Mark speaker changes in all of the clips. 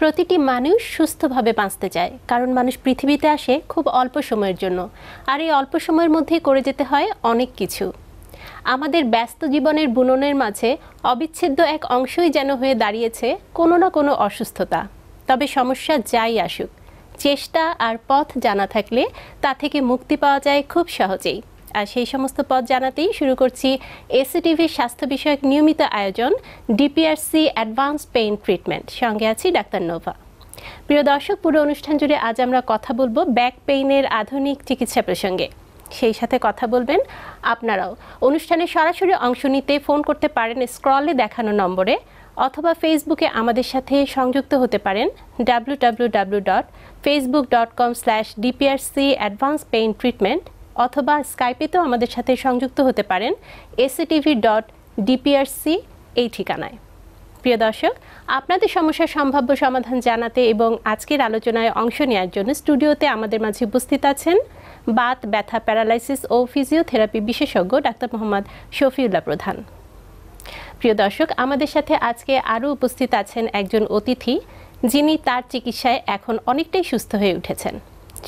Speaker 1: প্রতিটি মানুষ সুস্থভাবে বাঁচতে চায় কারণ মানুষ পৃথিবীতে আসে খুব অল্প সময়ের জন্য আর এই অল্প সময়ের মধ্যে করে যেতে হয় অনেক কিছু আমাদের ব্যস্ত জীবনের বুননের মাঝে অবিচ্ছেদ্য এক অংশই যেন হয়ে দাঁড়িয়েছে কোনো না কোনো অসুস্থতা তবে সমস্যা যাই আসুক চেষ্টা আর পথ জানা থাকলে তা থেকে মুক্তি পাওয়া যায় খুব সহজেই আর সেই সমস্ত পদ জানাতেই শুরু করছি এসিটিভির স্বাস্থ্য বিষয়ক নিয়মিত আয়োজন ডিপিআরসি অ্যাডভান্স পেইন ট্রিটমেন্ট সঙ্গে আছি ডাক্তার নোভা প্রিয় দর্শক পুরো অনুষ্ঠান জুড়ে আজ আমরা কথা বলবো ব্যাক পেইনের আধুনিক চিকিৎসা প্রসঙ্গে সেই সাথে কথা বলবেন আপনারাও অনুষ্ঠানে সরাসরি অংশ নিতে ফোন করতে পারেন স্ক্রলে দেখানো নম্বরে অথবা ফেসবুকে আমাদের সাথে সংযুক্ত হতে পারেন W W W dot Facebook dot com slash DPRC advance pain treatment অথবা স্কাইপেতেও আমাদের সাথে সংযুক্ত হতে পারেন এসিটিভি ডট ডিপিআরসি এই ঠিকানায় প্রিয় দর্শক আপনাদের সমস্যার সম্ভাব্য সমাধান জানাতে এবং আজকের আলোচনায় অংশ নেওয়ার জন্য স্টুডিওতে আমাদের মাঝে উপস্থিত আছেন বাত ব্যথা প্যারালাইসিস ও ফিজিওথেরাপি বিশেষজ্ঞ ডাক্তার মোহাম্মদ শফিউল্লাহ প্রধান প্রিয় দর্শক আমাদের সাথে আজকে আরও উপস্থিত আছেন একজন অতিথি যিনি তার চিকিৎসায় এখন অনেকটাই সুস্থ হয়ে উঠেছেন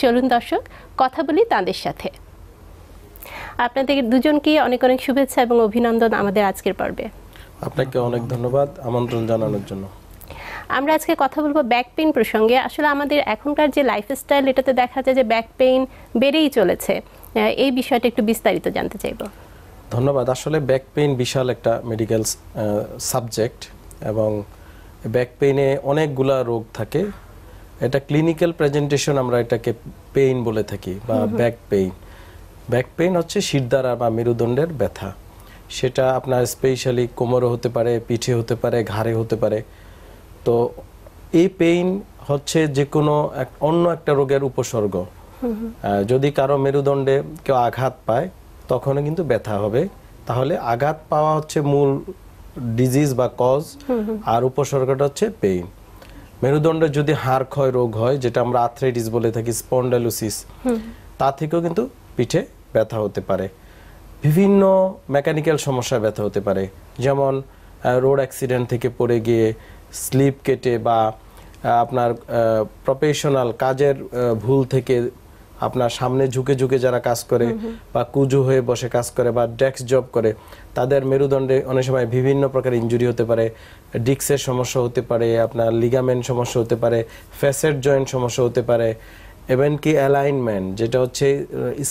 Speaker 1: চলুন দর্শক কথা বলি তাঁদের সাথে আপনাদের দুজনকে অনেক অনেক শুভেচ্ছা এবং অভিনন্দন আমাদের আজকের পর্বে
Speaker 2: আপনাকে অনেক ধন্যবাদ আমন্ত্রণ জানানোর জন্য
Speaker 1: আমরা আজকে কথা বলবো ব্যাক পেইন প্রসঙ্গে আসলে আমাদের এখনকার যে লাইফস্টাইল এটাতে দেখা যায় যে ব্যাক পেইন বেড়েই চলেছে এই বিষয়টা একটু বিস্তারিত জানতে চাইব
Speaker 2: ধন্যবাদ আসলে ব্যাক পেইন বিশাল একটা মেডিকেল সাবজেক্ট এবং ব্যাক পেইনে অনেকগুলো রোগ থাকে এটা ক্লিনিক্যাল প্রেজেন্টেশন আমরা এটাকে পেইন বলে থাকি বা ব্যাক পেইন ব্যাক পেইন হচ্ছে শির বা মেরুদণ্ডের ব্যথা সেটা আপনার স্পেশালি কোমরে হতে পারে পিঠে হতে পারে ঘাড়ে হতে পারে তো এই পেইন হচ্ছে যে কোনো অন্য একটা রোগের উপসর্গ যদি কারো মেরুদণ্ডে কেউ আঘাত পায় তখনও কিন্তু ব্যথা হবে তাহলে আঘাত পাওয়া হচ্ছে মূল ডিজিজ বা কজ আর উপসর্গটা হচ্ছে পেইন মেরুদণ্ডে যদি হাড় ক্ষয় রোগ হয় যেটা আমরা আর্থ্রাইটিস বলে থাকি স্পন্ডালুসিস তা থেকেও কিন্তু পিঠে ব্যথা হতে পারে বিভিন্ন মেকানিক্যাল সমস্যা ব্যথা হতে পারে যেমন রোড অ্যাক্সিডেন্ট থেকে পড়ে গিয়ে স্লিপ কেটে বা আপনার প্রফেশনাল কাজের ভুল থেকে আপনার সামনে ঝুঁকে ঝুঁকে যারা কাজ করে বা কুজু হয়ে বসে কাজ করে বা ডেস্ক জব করে তাদের মেরুদণ্ডে অনেক সময় বিভিন্ন প্রকার ইঞ্জুরি হতে পারে ডিক্সের সমস্যা হতে পারে আপনার লিগামেন্ট সমস্যা হতে পারে ফেসের জয়েন্ট সমস্যা হতে পারে এভেন কি অ্যালাইনমেন্ট যেটা হচ্ছে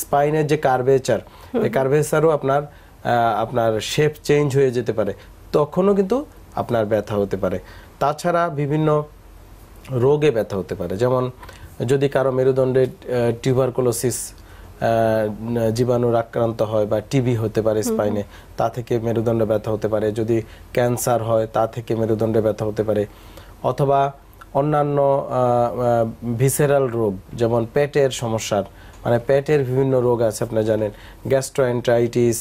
Speaker 2: স্পাইনের যে কার্ভেচার এই কার্ভেচারও আপনার আপনার শেপ চেঞ্জ হয়ে যেতে পারে তখনও কিন্তু আপনার ব্যথা হতে পারে তাছাড়া বিভিন্ন রোগে ব্যথা হতে পারে যেমন যদি কারো মেরুদণ্ডে টিউবারকোলোসিস জীবাণুর আক্রান্ত হয় বা টিবি হতে পারে স্পাইনে তা থেকে মেরুদণ্ডে ব্যথা হতে পারে যদি ক্যান্সার হয় তা থেকে মেরুদণ্ডে ব্যথা হতে পারে অথবা অন্যান্য ভিসেরাল রোগ যেমন পেটের সমস্যার মানে পেটের বিভিন্ন রোগ আছে আপনি জানেন গ্যাস্ট্রোএন্ট্রাইটিস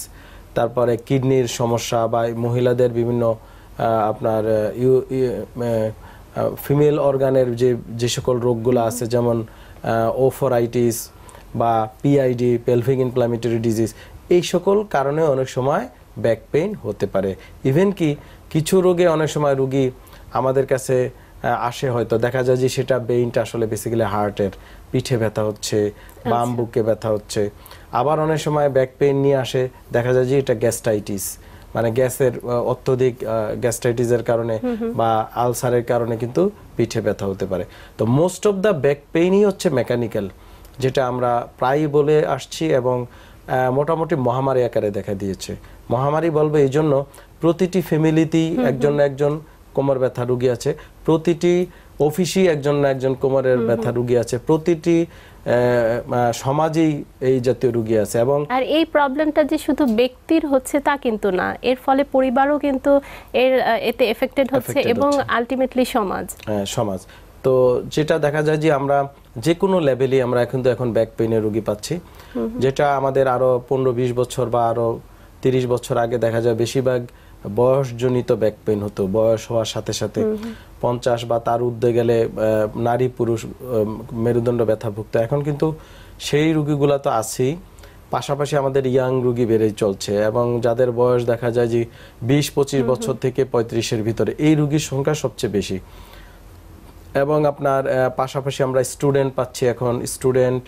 Speaker 2: তারপরে কিডনির সমস্যা বা মহিলাদের বিভিন্ন আপনার ইউ ফিমেল অর্গানের যে যে সকল রোগগুলো আছে যেমন ওফোরাইটিস বা পিআইডি পেলভিক ইনফ্লামেটরি ডিজিজ এই সকল কারণে অনেক সময় ব্যাক পেইন হতে পারে ইভেন কি কিছু রোগে অনেক সময় রুগী আমাদের কাছে আসে হয়তো দেখা যায় যে সেটা বেইনটা আসলে বেসিক্যালি হার্টের পিঠে ব্যথা হচ্ছে আচ্ছা। বাম বুকে ব্যথা হচ্ছে আবার অনেক সময় ব্যাক পেইন নিয়ে আসে দেখা যায় যে এটা গ্যাস্টাইটিস মানে গ্যাসের অত্যধিক গ্যাস্টাইটিসের কারণে বা আলসারের কারণে কিন্তু পিঠে ব্যথা হতে পারে তো মোস্ট অফ দ্য ব্যাক পেইনই হচ্ছে মেকানিক্যাল যেটা আমরা প্রায়ই বলে আসছি এবং মোটামুটি মহামারী আকারে দেখা দিয়েছে মহামারী বলবো এই জন্য প্রতিটি ফ্যামিলিতেই একজন একজন কোমর ব্যথা রুগী আছে প্রতিটি অফিসেই একজন না একজন কোমরের ব্যথা রুগী আছে প্রতিটি সমাজেই এই জাতীয় রুগী আছে এবং
Speaker 1: আর এই প্রবলেমটা যে শুধু ব্যক্তির হচ্ছে তা কিন্তু না এর ফলে পরিবারও কিন্তু এর এতে এফেক্টেড হচ্ছে এবং আলটিমেটলি সমাজ
Speaker 2: হ্যাঁ, সমাজ তো যেটা দেখা যায় যে আমরা যে কোনো লেভেলে আমরা কিন্তু এখন ব্যাক পেইনের রুগী পাচ্ছি যেটা আমাদের আরো পনেরো বিশ বছর বা আরো তিরিশ বছর আগে দেখা যায় বেশিরভাগ বয়সজনিত ব্যাক পেন হতো বয়স হওয়ার সাথে সাথে পঞ্চাশ বা তার ঊর্ধ্বে গেলে নারী পুরুষ মেরুদণ্ড ব্যথা ভুগত এখন কিন্তু সেই রুগীগুলো তো আছেই পাশাপাশি আমাদের ইয়াং রুগী বেড়েই চলছে এবং যাদের বয়স দেখা যায় যে বিশ পঁচিশ বছর থেকে পঁয়ত্রিশের ভিতরে এই রুগীর সংখ্যা সবচেয়ে বেশি এবং আপনার পাশাপাশি আমরা স্টুডেন্ট পাচ্ছি এখন স্টুডেন্ট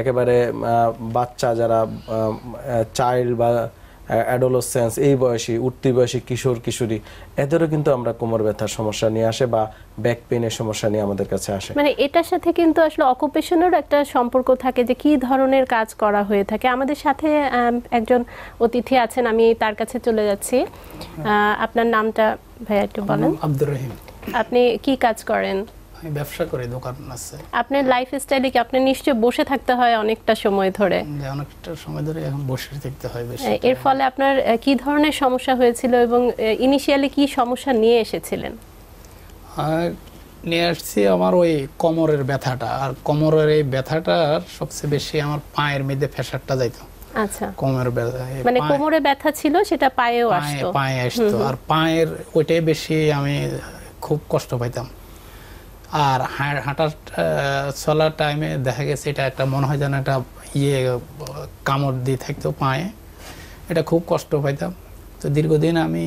Speaker 2: একেবারে বাচ্চা যারা চাইল্ড বা অ্যাডোলোসেন্স এই বয়সী উঠতি বয়সী কিশোর কিশোরী এদেরও কিন্তু আমরা কোমর ব্যথার সমস্যা নিয়ে আসে বা ব্যাক পেনের সমস্যা নিয়ে আমাদের কাছে আসে
Speaker 1: মানে এটার সাথে কিন্তু আসলে অকুপেশনেরও একটা সম্পর্ক থাকে যে কি ধরনের কাজ করা হয়ে থাকে আমাদের সাথে একজন অতিথি আছেন আমি তার কাছে চলে যাচ্ছি আপনার নামটা ভাইয়া একটু বলেন আব্দুর রহিম আপনি কি কাজ করেন
Speaker 3: আমি ব্যবসা করি দোকান আছে
Speaker 1: আপনার লাইফস্টাইলে কি আপনি নিশ্চয় বসে থাকতে হয় অনেকটা সময় ধরে
Speaker 3: অনেকটা সময় ধরে এখন বসে থাকতে হয় বেশি এর
Speaker 1: ফলে আপনার কি ধরনের সমস্যা হয়েছিল এবং ইনিশিয়ালি কি সমস্যা নিয়ে এসেছিলেন
Speaker 3: নিয়ে আসছি আমার ওই কোমরের ব্যথাটা আর কোমরের এই ব্যথাটার সবচেয়ে বেশি আমার পায়ের মধ্যে ফেসারটা যাইতো আচ্ছা কোমরের ব্যথা মানে কোমরে
Speaker 1: ব্যথা ছিল সেটা পায়েও আসতো পায়ে আসতো আর
Speaker 3: পায়ের ওইটাই বেশি আমি খুব কষ্ট পাইতাম আর হাঁটার চলার টাইমে দেখা গেছে এটা একটা মনে হয় যেন একটা ইয়ে কামড় দিয়ে থাকতো পায়ে এটা খুব কষ্ট পাইতাম তো দীর্ঘদিন আমি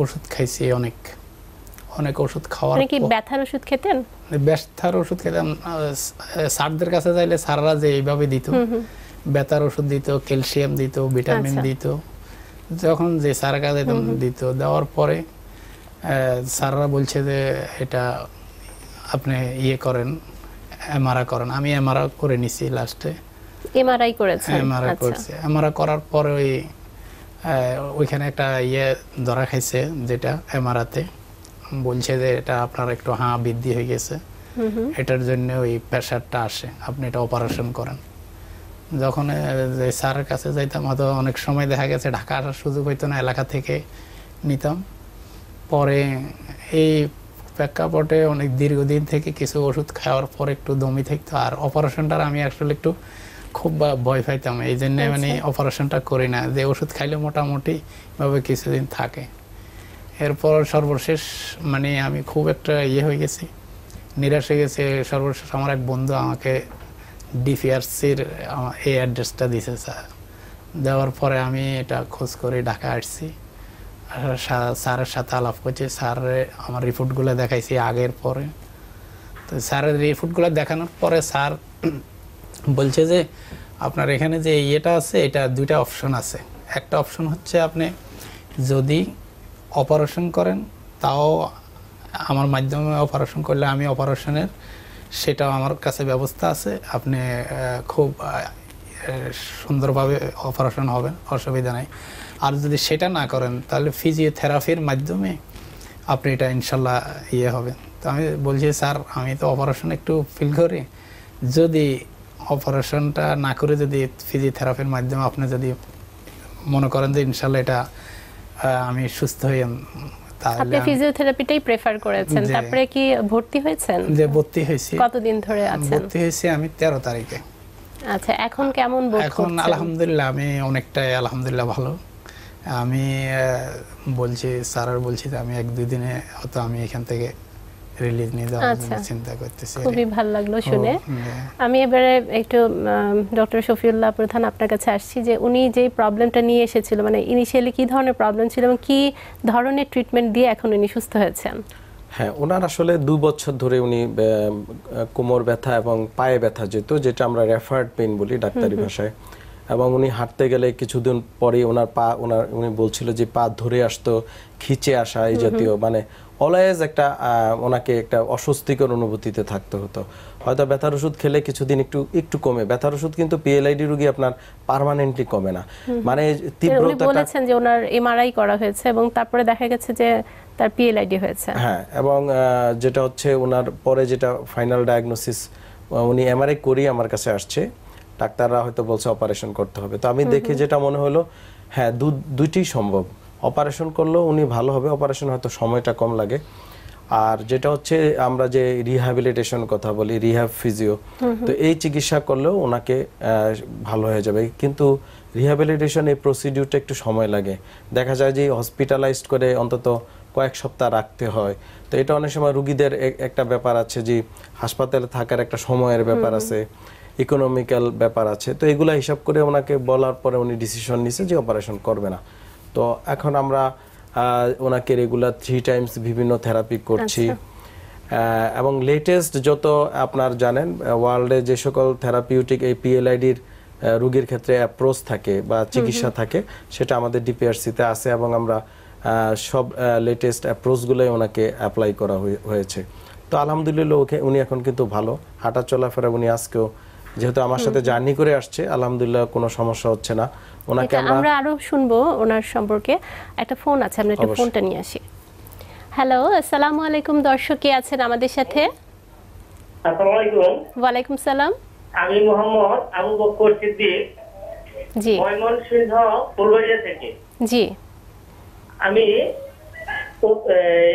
Speaker 3: ওষুধ খাইছি অনেক অনেক ওষুধ খাওয়ার কি
Speaker 1: ব্যথার ওষুধ খেতেন
Speaker 3: ব্যথার ওষুধ খেতাম স্যারদের কাছে যাইলে স্যাররা যে এইভাবে দিত ব্যথার ওষুধ দিত ক্যালসিয়াম দিত ভিটামিন আচ্ছা। দিত যখন যে স্যারের কাছে দিত দেওয়ার পরে স্যাররা বলছে যে এটা আপনি ইয়ে করেন এমআরআই করেন আমি এমআরআই করে নিছি লাস্টে
Speaker 1: এমআরআই করেছে এমআরআই করছে এমআরআই
Speaker 3: করার পরে ওই ওইখানে একটা ইয়ে ধরা খাইছে যেটা এমআরআতে বলছে যে এটা আপনার একটু হাঁ বৃদ্ধি হয়ে গেছে এটার জন্য ওই প্রেশারটা আসে আপনি এটা অপারেশন করেন যখন যে স্যারের কাছে যাইতাম হয়তো অনেক সময় দেখা গেছে ঢাকা আসার সুযোগ হইতো না এলাকা থেকে নিতাম পরে এই প্রেক্ষাপটে অনেক দীর্ঘদিন থেকে কিছু ওষুধ খাওয়ার পর একটু দমি থাকতো আর অপারেশনটার আমি আসলে একটু খুব ভয় পাইতাম এই জন্য আচ্ছা। মানে অপারেশনটা করি না যে ওষুধ খাইলে মোটামুটি ভাবে কিছুদিন থাকে এরপর সর্বশেষ মানে আমি খুব একটা ইয়ে হয়ে গেছি নিরাশ হয়ে গেছে সর্বশেষ আমার এক বন্ধু আমাকে ডিপিআরসির এই অ্যাড্রেসটা দিছে স্যার দেওয়ার পরে আমি এটা খোঁজ করে ঢাকা আসছি স্যারের সাথে আলাপ করছি স্যার আমার রিপোর্টগুলো দেখাইছি আগের পরে তো স্যারের রিপোর্টগুলো দেখানোর পরে স্যার বলছে যে আপনার এখানে যে ইয়েটা আছে এটা দুইটা অপশন আছে একটা অপশন হচ্ছে আপনি যদি অপারেশন করেন তাও আমার মাধ্যমে অপারেশন করলে আমি অপারেশনের সেটাও আমার কাছে ব্যবস্থা আছে আপনি খুব সুন্দরভাবে অপারেশন হবে অসুবিধা নাই আর যদি সেটা না করেন তাহলে ফিজিওথেরাপির মাধ্যমে আপনি এটা ইনশাল্লাহ ইয়ে হবে তো আমি বলছি স্যার আমি তো অপারেশন একটু ফিল করি যদি অপারেশনটা না করে যদি ফিজিওথেরাপির মাধ্যমে আপনি যদি মনে করেন যে ইনশাল্লাহ এটা আমি সুস্থ হয়ে আপনি
Speaker 1: ফিজিওথেরাপিটাই প্রেফার করেছেন তারপরে কি ভর্তি হয়েছেন
Speaker 3: যে ভর্তি হয়েছি কতদিন
Speaker 1: ধরে আছেন ভর্তি
Speaker 3: হয়েছি আমি 13 তারিখে
Speaker 1: আচ্ছা এখন কেমন বোধ এখন আলহামদুলিল্লাহ
Speaker 3: আমি অনেকটাই আলহামদুলিল্লাহ ভালো আমি বলছি স্যার আর বলছি আমি এক দুই দিনে হয়তো আমি এখান থেকে রিলিজ নিয়ে যাওয়ার আচ্ছা। চিন্তা
Speaker 1: করতেছি খুবই ভালো লাগলো শুনে আমি এবারে একটু ডক্টর শফিউল্লাহ প্রধান আপনার কাছে আসছি যে উনি যে প্রবলেমটা নিয়ে এসেছিল মানে ইনিশিয়ালি কি ধরনের প্রবলেম ছিল এবং কি ধরনের ট্রিটমেন্ট দিয়ে এখন উনি সুস্থ হয়েছেন
Speaker 2: হ্যাঁ ওনার আসলে দু বছর ধরে উনি কোমর ব্যথা এবং পায়ে ব্যথা যেত যেটা আমরা রেফার্ড পেন বলি ডাক্তারি ভাষায় এবং উনি হাঁটতে গেলে কিছুদিন পরে ওনার পা ওনার উনি বলছিল যে পা ধরে আসতো খিচে আসা এই জাতীয় মানে অলওয়েজ একটা ওনাকে একটা অস্বস্তিকর অনুভূতিতে থাকতে হতো হয়তো ব্যথার ওষুধ খেলে কিছুদিন একটু একটু কমে ব্যথার ওষুধ কিন্তু পিএলআইডি রোগী আপনার পার্মানেন্টলি কমে না মানে তীব্রতা বলেছেন
Speaker 1: যে ওনার এমআরআই করা হয়েছে এবং তারপরে দেখা গেছে যে তার পিএলআইডি হয়েছে হ্যাঁ
Speaker 2: এবং যেটা হচ্ছে ওনার পরে যেটা ফাইনাল ডায়াগনোসিস উনি এমআরআই করি আমার কাছে আসছে ডাক্তাররা হয়তো বলছে অপারেশন করতে হবে তো আমি দেখে যেটা মনে হলো হ্যাঁ দুইটি সম্ভব অপারেশন করলেও উনি ভালো হবে অপারেশন হয়তো সময়টা কম লাগে আর যেটা হচ্ছে আমরা যে রিহ্যাবিলিটেশন কথা বলি রিহ্যাব ফিজিও তো এই চিকিৎসা করলেও ওনাকে ভালো হয়ে যাবে কিন্তু রিহ্যাবিলিটেশন এই প্রসিডিউরটা একটু সময় লাগে দেখা যায় যে হসপিটালাইজড করে অন্তত কয়েক সপ্তাহ রাখতে হয় তো এটা অনেক সময় রুগীদের একটা ব্যাপার আছে যে হাসপাতালে থাকার একটা সময়ের ব্যাপার আছে ইকোনমিক্যাল ব্যাপার আছে তো এগুলো হিসাব করে ওনাকে বলার পরে উনি ডিসিশন নিছে যে অপারেশন করবে না তো এখন আমরা ওনাকে রেগুলার থ্রি টাইমস বিভিন্ন থেরাপি করছি আচ্ছা। এবং লেটেস্ট যত আপনার জানেন ওয়ার্ল্ডে যে সকল থেরাপিউটিক এই পিএলআইডির রোগীর ক্ষেত্রে অ্যাপ্রোচ থাকে বা চিকিৎসা থাকে সেটা আমাদের ডিপিআরসিতে আছে এবং আমরা সব লেটেস্ট অ্যাপ্রোচগুলোই ওনাকে অ্যাপ্লাই করা হয়েছে তো আলহামদুলিল্লাহ ওকে উনি এখন কিন্তু ভালো হাঁটা চলাফেরা উনি আজকেও যেহেতু আমার সাথে জার্নি করে আসছে আলহামদুলিল্লাহ কোনো সমস্যা হচ্ছে না ওনাকে আমরা
Speaker 1: আরো শুনবো ওনার সম্পর্কে একটা ফোন আছে আমরা একটু ফোনটা নিয়ে আসি হ্যালো আসসালামু আলাইকুম দর্শক কে আছেন আমাদের সাথে আসসালামু আলাইকুম ওয়া আলাইকুম সালাম আমি মোহাম্মদ আবু বকর সিদ্দিক জি
Speaker 4: ময়মনসিংহ ফুলবাড়িয়া থেকে জি আমি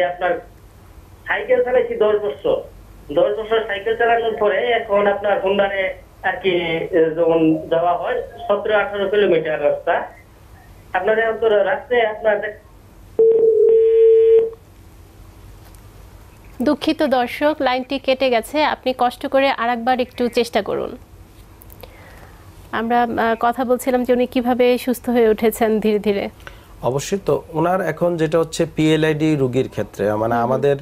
Speaker 4: আপনার সাইকেল চালাইছি দশ বছর দশ বছর সাইকেল চালানোর পরে এখন আপনার হুন্ডারে আর কি যেমন যাওয়া হয় সতেরো আঠারো কিলোমিটার রাস্তা আপনার তো রাস্তায় আপনার
Speaker 1: দুঃখিত দর্শক লাইনটি কেটে গেছে আপনি কষ্ট করে আরেকবার একটু চেষ্টা করুন আমরা কথা বলছিলাম যে উনি কিভাবে সুস্থ হয়ে উঠেছেন ধীরে ধীরে
Speaker 3: অবশ্যই তো
Speaker 2: ওনার এখন যেটা হচ্ছে পিএলআইডি রোগীর ক্ষেত্রে মানে আমাদের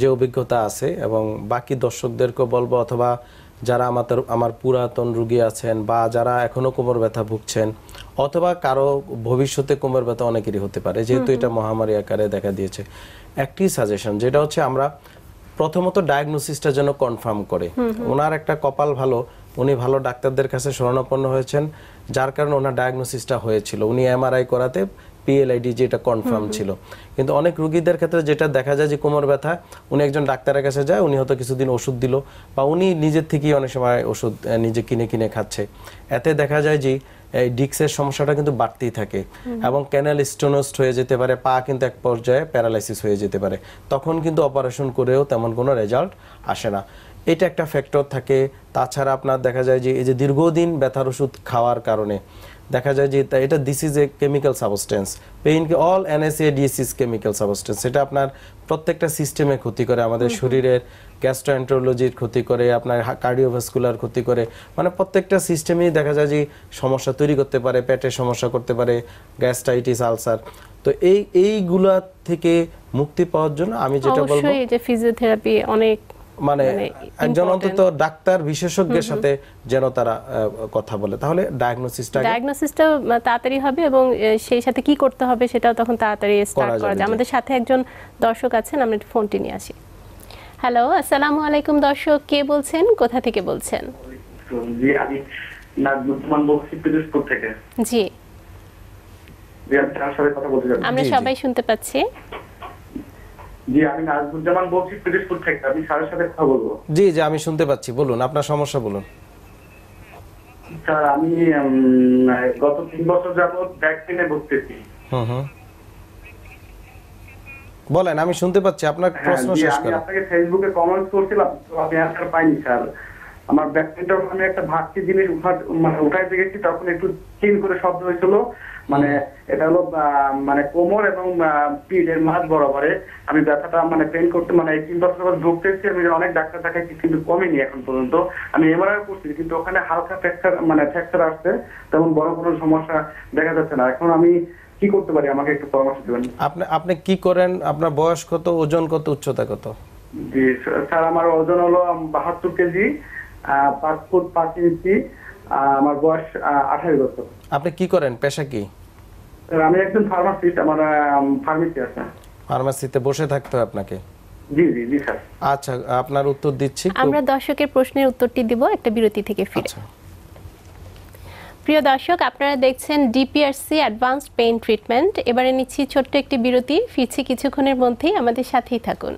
Speaker 2: যে অভিজ্ঞতা আছে এবং বাকি দর্শকদেরকে বলবো অথবা যারা আমাদের আমার পুরাতন রুগী আছেন বা যারা এখনো কোমর ব্যথা ভুগছেন অথবা কারো ভবিষ্যতে কোমর ব্যথা অনেকেরই হতে পারে যেহেতু এটা মহামারী আকারে দেখা দিয়েছে একটি সাজেশন যেটা হচ্ছে আমরা প্রথমত ডায়াগনোসিসটা যেন কনফার্ম করে ওনার একটা কপাল ভালো উনি ভালো ডাক্তারদের কাছে শরণাপন্ন হয়েছেন যার কারণে ওনার ডায়াগনোসিসটা হয়েছিল উনি এমআরআই করাতে পিএলআইডি যেটা কনফার্ম ছিল কিন্তু অনেক রুগীদের ক্ষেত্রে যেটা দেখা যায় যে কোমর ব্যথা উনি একজন ডাক্তারের কাছে যায় উনি হয়তো কিছুদিন ওষুধ দিল বা উনি নিজের থেকেই অনেক সময় ওষুধ নিজে কিনে কিনে খাচ্ছে এতে দেখা যায় যে এই ডিক্সের সমস্যাটা কিন্তু বাড়তেই থাকে এবং ক্যানাল স্টোনোস্ট হয়ে যেতে পারে পা কিন্তু এক পর্যায়ে প্যারালাইসিস হয়ে যেতে পারে তখন কিন্তু অপারেশন করেও তেমন কোনো রেজাল্ট আসে না এটা একটা ফ্যাক্টর থাকে তাছাড়া আপনার দেখা যায় যে এই যে দীর্ঘদিন ব্যথার ওষুধ খাওয়ার কারণে দেখা যায় যে এটা this is a chemical substance pain all NSA NSAIDs is chemical substance এটা আপনার প্রত্যেকটা সিস্টেমে ক্ষতি করে আমাদের শরীরের গ্যাস্ট্রোএন্ট্রোলজির ক্ষতি করে আপনার কার্ডিওভাস্কুলার ক্ষতি করে মানে প্রত্যেকটা সিস্টেমেই দেখা যায় যে সমস্যা তৈরি করতে পারে পেটের সমস্যা করতে পারে গ্যাস্ট্রাইটিস আলসার তো এই এইগুলা থেকে মুক্তি পাওয়ার জন্য আমি যেটা বলবো
Speaker 1: যে ফিজিওথেরাপি অনেক
Speaker 2: মানে, মানে একজন অন্তত ডাক্তার বিশেষজ্ঞের সাথে যেন তারা কথা বলে তাহলে ডায়াগনোসিসটা
Speaker 1: ডায়াগনোসিসটা তাড়াতাড়ি হবে এবং সেই সাথে কি করতে হবে সেটাও তখন তাড়াতাড়ি স্টার্ট করা যায় আমাদের সাথে একজন দর্শক আছেন আমরা একটু ফোনটি নিয়ে আসি হ্যালো আসসালামু আলাইকুম দর্শক কে বলছেন কোথা থেকে বলছেন
Speaker 5: জি আমি নাজমুদ্দিন বলছি পিরোজপুর থেকে জি আমি কথা বলতে আমরা সবাই শুনতে পাচ্ছি জি
Speaker 2: আমি জি আমি শুনতে পাচ্ছি বলুন আপনার সমস্যা বলুন
Speaker 5: স্যার আমি গত তিন বছর যাবত
Speaker 2: বলেন আমি শুনতে পাচ্ছি আপনার হ্যাঁ, প্রশ্ন শেষ করুন আমি
Speaker 5: আপনাকে ফেসবুকে কমেন্ট করছিলাম তো আমি আনসার পাইনি স্যার আমার ব্যাক পেনটা আমি একটা ভাগটি জিনিস উঠা মানে উঠাইতে গেছি তখন একটু চিন করে শব্দ হয়েছিল মানে এটা হলো মানে কোমর এবং পিঠের মাছ বরাবরে আমি ব্যথাটা মানে পেন করতে মানে তিন বছর পর ভুগতেছি আমি অনেক ডাক্তার দেখাই কিন্তু কমেনি এখন পর্যন্ত আমি এমআরআই করছি কিন্তু ওখানে হালকা ফ্র্যাকচার মানে ফ্র্যাকচার আসছে তেমন বড় কোনো সমস্যা দেখা যাচ্ছে না এখন আমি কি করতে পারি আমাকে একটু পরামর্শ
Speaker 2: দিবেন আপনি আপনি কি করেন আপনার বয়স কত ওজন কত উচ্চতা কত জি স্যার
Speaker 5: আমার ওজন হলো বাহাত্তর কেজি পাঁচ ফুট পাঁচ ইঞ্চি আমার বয়স আঠাশ বছর
Speaker 2: আপনি কি করেন পেশা কি
Speaker 5: আমি একজন ফার্মাসিস্ট আমার ফার্মেসি আছে
Speaker 2: ফার্মাসিতে বসে থাকতে হয় আপনাকে জি জি জি স্যার আচ্ছা আপনার
Speaker 1: উত্তর দিচ্ছি আমরা দর্শকের প্রশ্নের উত্তরটি দিব একটা বিরতি থেকে ফিরে আচ্ছা। প্রিয় দর্শক আপনারা দেখছেন ডিপিআরসি অ্যাডভান্সড পেইন ট্রিটমেন্ট এবারে নিচ্ছি ছোট্ট একটি বিরতি ফিরছি কিছুক্ষণের মধ্যেই আমাদের সাথেই থাকুন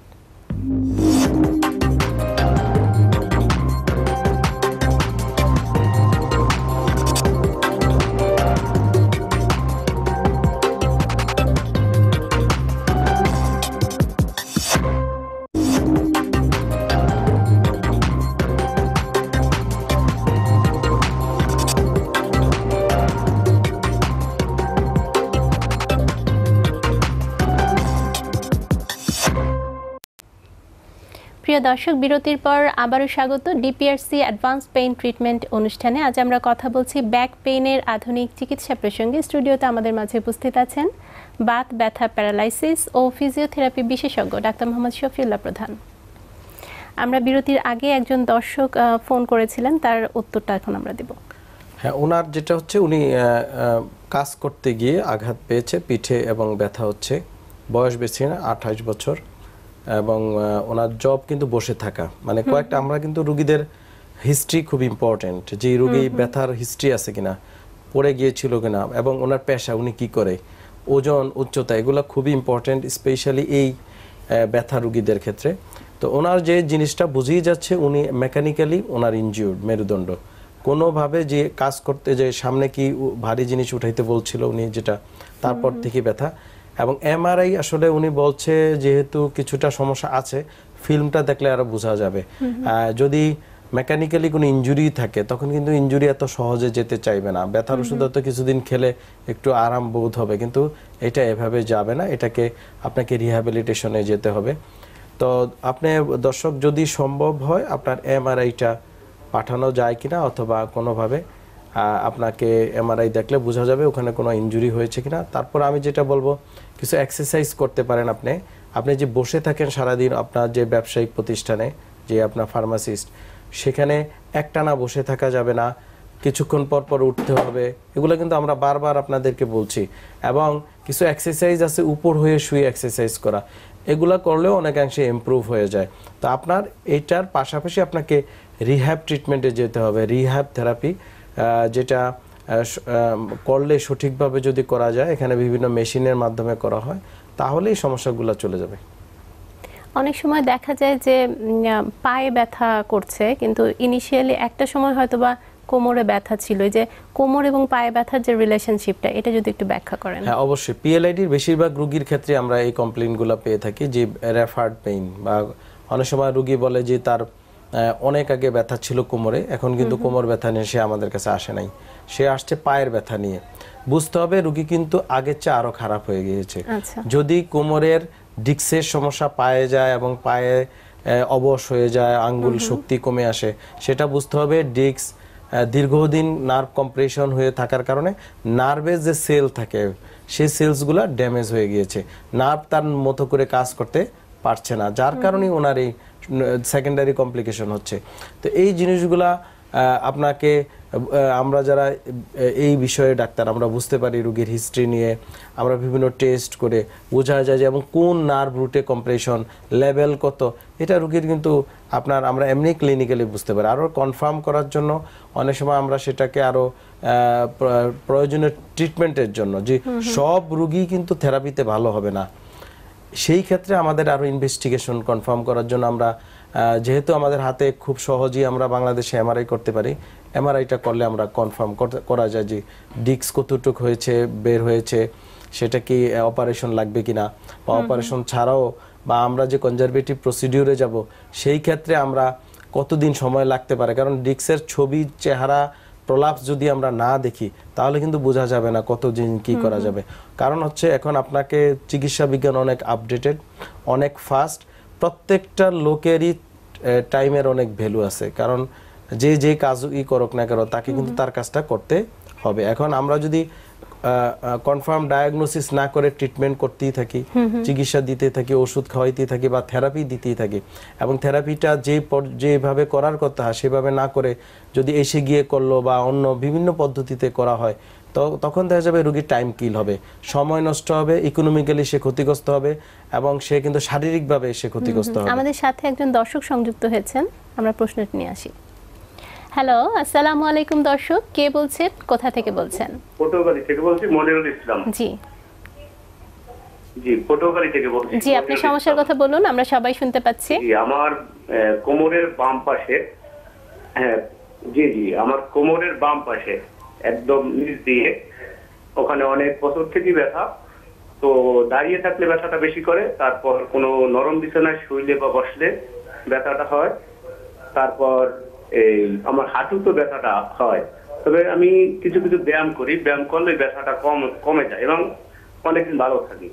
Speaker 1: প্রিয় দর্শক বিরতির পর আবারও স্বাগত ডিপিআরসি অ্যাডভান্স পেইন ট্রিটমেন্ট অনুষ্ঠানে আজ আমরা কথা বলছি ব্যাক পেইনের আধুনিক চিকিৎসা প্রসঙ্গে স্টুডিওতে আমাদের মাঝে উপস্থিত আছেন বাত ব্যথা প্যারালাইসিস ও ফিজিওথেরাপি বিশেষজ্ঞ ডাক্তার মোহাম্মদ শফিউল্লাহ প্রধান আমরা বিরতির আগে একজন দর্শক ফোন করেছিলেন তার উত্তরটা এখন আমরা দেব
Speaker 4: হ্যাঁ
Speaker 2: ওনার যেটা হচ্ছে উনি কাজ করতে গিয়ে আঘাত পেয়েছে পিঠে এবং ব্যথা হচ্ছে বয়স বেশি না আঠাশ বছর এবং ওনার জব কিন্তু বসে থাকা মানে কয়েকটা আমরা কিন্তু রুগীদের হিস্ট্রি খুব ইম্পর্টেন্ট যে রুগী ব্যথার হিস্ট্রি আছে কিনা পড়ে গিয়েছিল কিনা এবং ওনার পেশা উনি কি করে ওজন উচ্চতা এগুলো খুবই ইম্পর্টেন্ট স্পেশালি এই ব্যথা রুগীদের ক্ষেত্রে তো ওনার যে জিনিসটা বুঝিয়ে যাচ্ছে উনি মেকানিক্যালি ওনার ইনজিউড মেরুদণ্ড কোনোভাবে যে কাজ করতে যে সামনে কি ভারী জিনিস উঠাইতে বলছিল উনি যেটা তারপর থেকে ব্যথা এবং এমআরআই আসলে উনি বলছে যেহেতু কিছুটা সমস্যা আছে ফিল্মটা দেখলে আরো বোঝা যাবে যদি মেকানিক্যালি কোনো ইঞ্জুরি থাকে তখন কিন্তু ইঞ্জুরি এত সহজে যেতে চাইবে না ব্যথার ওষুধ তো কিছুদিন খেলে একটু আরাম বোধ হবে কিন্তু এটা এভাবে যাবে না এটাকে আপনাকে রিহ্যাবিলিটেশনে যেতে হবে তো আপনি দর্শক যদি সম্ভব হয় আপনার এমআরআইটা পাঠানো যায় কিনা অথবা কোনোভাবে আপনাকে এমআরআই দেখলে বোঝা যাবে ওখানে কোনো ইঞ্জুরি হয়েছে কিনা তারপর আমি যেটা বলবো কিছু এক্সারসাইজ করতে পারেন আপনি আপনি যে বসে থাকেন সারাদিন আপনার যে ব্যবসায়িক প্রতিষ্ঠানে যে আপনার ফার্মাসিস্ট সেখানে একটানা বসে থাকা যাবে না কিছুক্ষণ পর পর উঠতে হবে এগুলো কিন্তু আমরা বারবার আপনাদেরকে বলছি এবং কিছু এক্সারসাইজ আছে উপর হয়ে শুয়ে এক্সারসাইজ করা এগুলো করলেও অনেকাংশে ইম্প্রুভ হয়ে যায় তো আপনার এটার পাশাপাশি আপনাকে রিহ্যাব ট্রিটমেন্টে যেতে হবে রিহ্যাব থেরাপি যেটা করলে সঠিকভাবে যদি করা যায় এখানে বিভিন্ন মেশিনের মাধ্যমে করা হয় তাহলেই সমস্যাগুলো চলে যাবে
Speaker 1: অনেক সময় দেখা যায় যে পায়ে ব্যথা করছে কিন্তু ইনিশিয়ালি একটা সময় হয়তো বা কোমরে ব্যথা ছিল যে কোমর এবং পায়ে ব্যথার যে রিলেশনশিপটা এটা যদি একটু ব্যাখ্যা করেন হ্যাঁ
Speaker 2: অবশ্যই পিএলআইডির বেশিরভাগ রুগীর ক্ষেত্রে আমরা এই কমপ্লেনগুলো পেয়ে থাকি যে রেফার্ড পেইন বা অনেক সময় রুগী বলে যে তার অনেক আগে ব্যথা ছিল কোমরে এখন কিন্তু কোমর ব্যথা নিয়ে সে আমাদের কাছে আসে নাই সে আসছে পায়ের ব্যথা নিয়ে বুঝতে হবে রুগী কিন্তু আগের চেয়ে আরও খারাপ হয়ে গিয়েছে আচ্ছা। যদি কোমরের ডিক্সের সমস্যা পায়ে যায় এবং পায়ে অবশ হয়ে যায় আঙ্গুল শক্তি কমে আসে সেটা বুঝতে হবে ডিক্স দীর্ঘদিন নার্ভ কম্প্রেশন হয়ে থাকার কারণে নার্ভের যে সেল থাকে সেই সেলসগুলো ড্যামেজ হয়ে গিয়েছে নার্ভ তার মতো করে কাজ করতে পারছে না যার কারণে ওনার এই সেকেন্ডারি কমপ্লিকেশন হচ্ছে তো এই জিনিসগুলা আপনাকে আমরা যারা এই বিষয়ে ডাক্তার আমরা বুঝতে পারি রোগীর হিস্ট্রি নিয়ে আমরা বিভিন্ন টেস্ট করে বোঝা যায় যে এবং কোন নার্ভ রুটে কম্প্রেশন লেভেল কত এটা রুগীর কিন্তু আপনার আমরা এমনি ক্লিনিক্যালি বুঝতে পারি আরও কনফার্ম করার জন্য অনেক সময় আমরা সেটাকে আরও প্রয়োজনীয় ট্রিটমেন্টের জন্য যে সব রুগী কিন্তু থেরাপিতে ভালো হবে না সেই ক্ষেত্রে আমাদের আরও ইনভেস্টিগেশন কনফার্ম করার জন্য আমরা যেহেতু আমাদের হাতে খুব সহজেই আমরা বাংলাদেশে এমআরআই করতে পারি এমআরআইটা করলে আমরা কনফার্ম করা যায় যে ডিক্স কতটুক হয়েছে বের হয়েছে সেটা কি অপারেশন লাগবে কিনা বা অপারেশন ছাড়াও বা আমরা যে কনজারভেটিভ প্রসিডিউরে যাব সেই ক্ষেত্রে আমরা কতদিন সময় লাগতে পারে কারণ ডিক্সের ছবি চেহারা প্রলাপস যদি আমরা না দেখি তাহলে কিন্তু বোঝা যাবে না কতদিন কি করা যাবে কারণ হচ্ছে এখন আপনাকে চিকিৎসা বিজ্ঞান অনেক আপডেটেড অনেক ফাস্ট প্রত্যেকটা লোকেরই টাইমের অনেক ভ্যালু আছে কারণ যে যে কাজ ই করুক না কেন তাকে কিন্তু তার কাজটা করতে হবে এখন আমরা যদি কনফার্ম ডায়াগনোসিস না করে ট্রিটমেন্ট করতেই থাকি চিকিৎসা দিতে থাকি ওষুধ খাওয়াইতেই থাকি বা থেরাপি দিতেই থাকি এবং থেরাপিটা যে যেভাবে করার কথা সেভাবে না করে যদি এসে গিয়ে করলো বা অন্য বিভিন্ন পদ্ধতিতে করা হয় তো তখন দেখা যাবে রুগীর টাইম কিল হবে সময় নষ্ট হবে ইকোনমিক্যালি সে ক্ষতিগ্রস্ত হবে এবং সে কিন্তু শারীরিকভাবে সে ক্ষতিগ্রস্ত হবে আমাদের
Speaker 1: সাথে একজন দর্শক সংযুক্ত হয়েছেন আমরা প্রশ্নটি নিয়ে আসি হ্যালো আসসালামু আলাইকুম দর্শক কে বলছেন কোথা থেকে বলছেন
Speaker 5: পটুয়াখালী থেকে বলছি মনিরুল ইসলাম জি জি পটুয়াখালী থেকে বলছি জি আপনি
Speaker 1: সমস্যার কথা বলুন আমরা সবাই শুনতে পাচ্ছি জি আমার
Speaker 5: কোমরের বাম পাশে হ্যাঁ জি জি আমার কোমরের বাম পাশে একদম নিচ দিয়ে ওখানে অনেক বছর থেকেই ব্যথা তো দাঁড়িয়ে থাকলে ব্যথাটা বেশি করে তারপর কোনো নরম বিছানায় শুইলে বা বসলে ব্যথাটা হয় তারপর এই আমার তো ব্যথাটা হয় তবে আমি কিছু কিছু ব্যায়াম করি ব্যায়াম করলে ব্যথাটা কম কমে যায় এবং অনেকদিন ভালো থাকি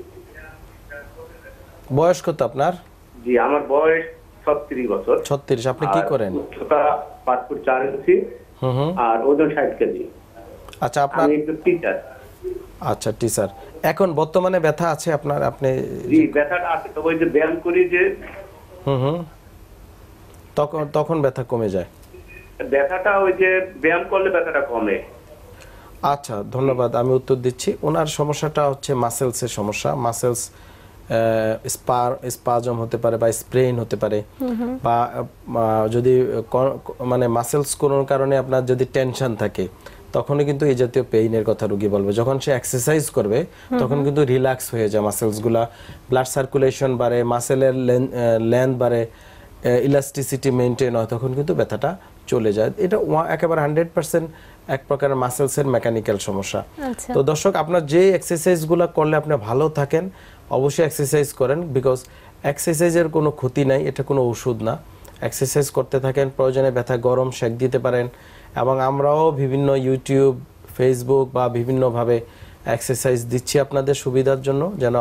Speaker 2: বয়স কত আপনার
Speaker 5: জি আমার বয়স ছত্রিশ বছর
Speaker 2: ছত্রিশ আপনি কি করেন
Speaker 5: উচ্চতা পাঁচ ফুট চার ইঞ্চি আর ওজন ষাট কেজি আচ্ছা আপনার টিচার
Speaker 2: আচ্ছা টিচার এখন বর্তমানে ব্যথা আছে আপনার আপনি জি
Speaker 5: ব্যথাটা আছে তবে যে ব্যায়াম করি যে
Speaker 2: হুম হুম তখন তখন ব্যথা কমে যায়
Speaker 5: ব্যথাটা ওই যে ব্যায়াম করলে ব্যথাটা কমে
Speaker 2: আচ্ছা ধন্যবাদ আমি উত্তর দিচ্ছি ওনার সমস্যাটা হচ্ছে মাসেলসের সমস্যা মাসেলস স্পার স্পাজম হতে পারে বা স্প্রেইন হতে পারে বা যদি মানে মাসেলস কোনো কারণে আপনার যদি টেনশন থাকে তখনই কিন্তু এই জাতীয় পেইনের কথা রুগী বলবে যখন সে এক্সারসাইজ করবে তখন কিন্তু রিল্যাক্স হয়ে যায় মাসেলসগুলা ব্লাড সার্কুলেশন বাড়ে মাসেলের লেন্থ বাড়ে ইলাস্টিসিটি মেনটেন হয় তখন কিন্তু ব্যথাটা চলে যায় এটা একেবারে হান্ড্রেড পার্সেন্ট এক প্রকারের মাসেলসের মেকানিক্যাল সমস্যা আচ্ছা। তো দর্শক আপনার যে এক্সারসাইজগুলো করলে আপনি ভালো থাকেন অবশ্যই এক্সারসাইজ করেন বিকজ এক্সারসাইজের কোনো ক্ষতি নাই এটা কোনো ওষুধ না এক্সারসাইজ করতে থাকেন প্রয়োজনে ব্যথা গরম সেক দিতে পারেন এবং আমরাও বিভিন্ন ইউটিউব ফেসবুক বা বিভিন্নভাবে এক্সারসাইজ দিচ্ছি আপনাদের সুবিধার জন্য যেন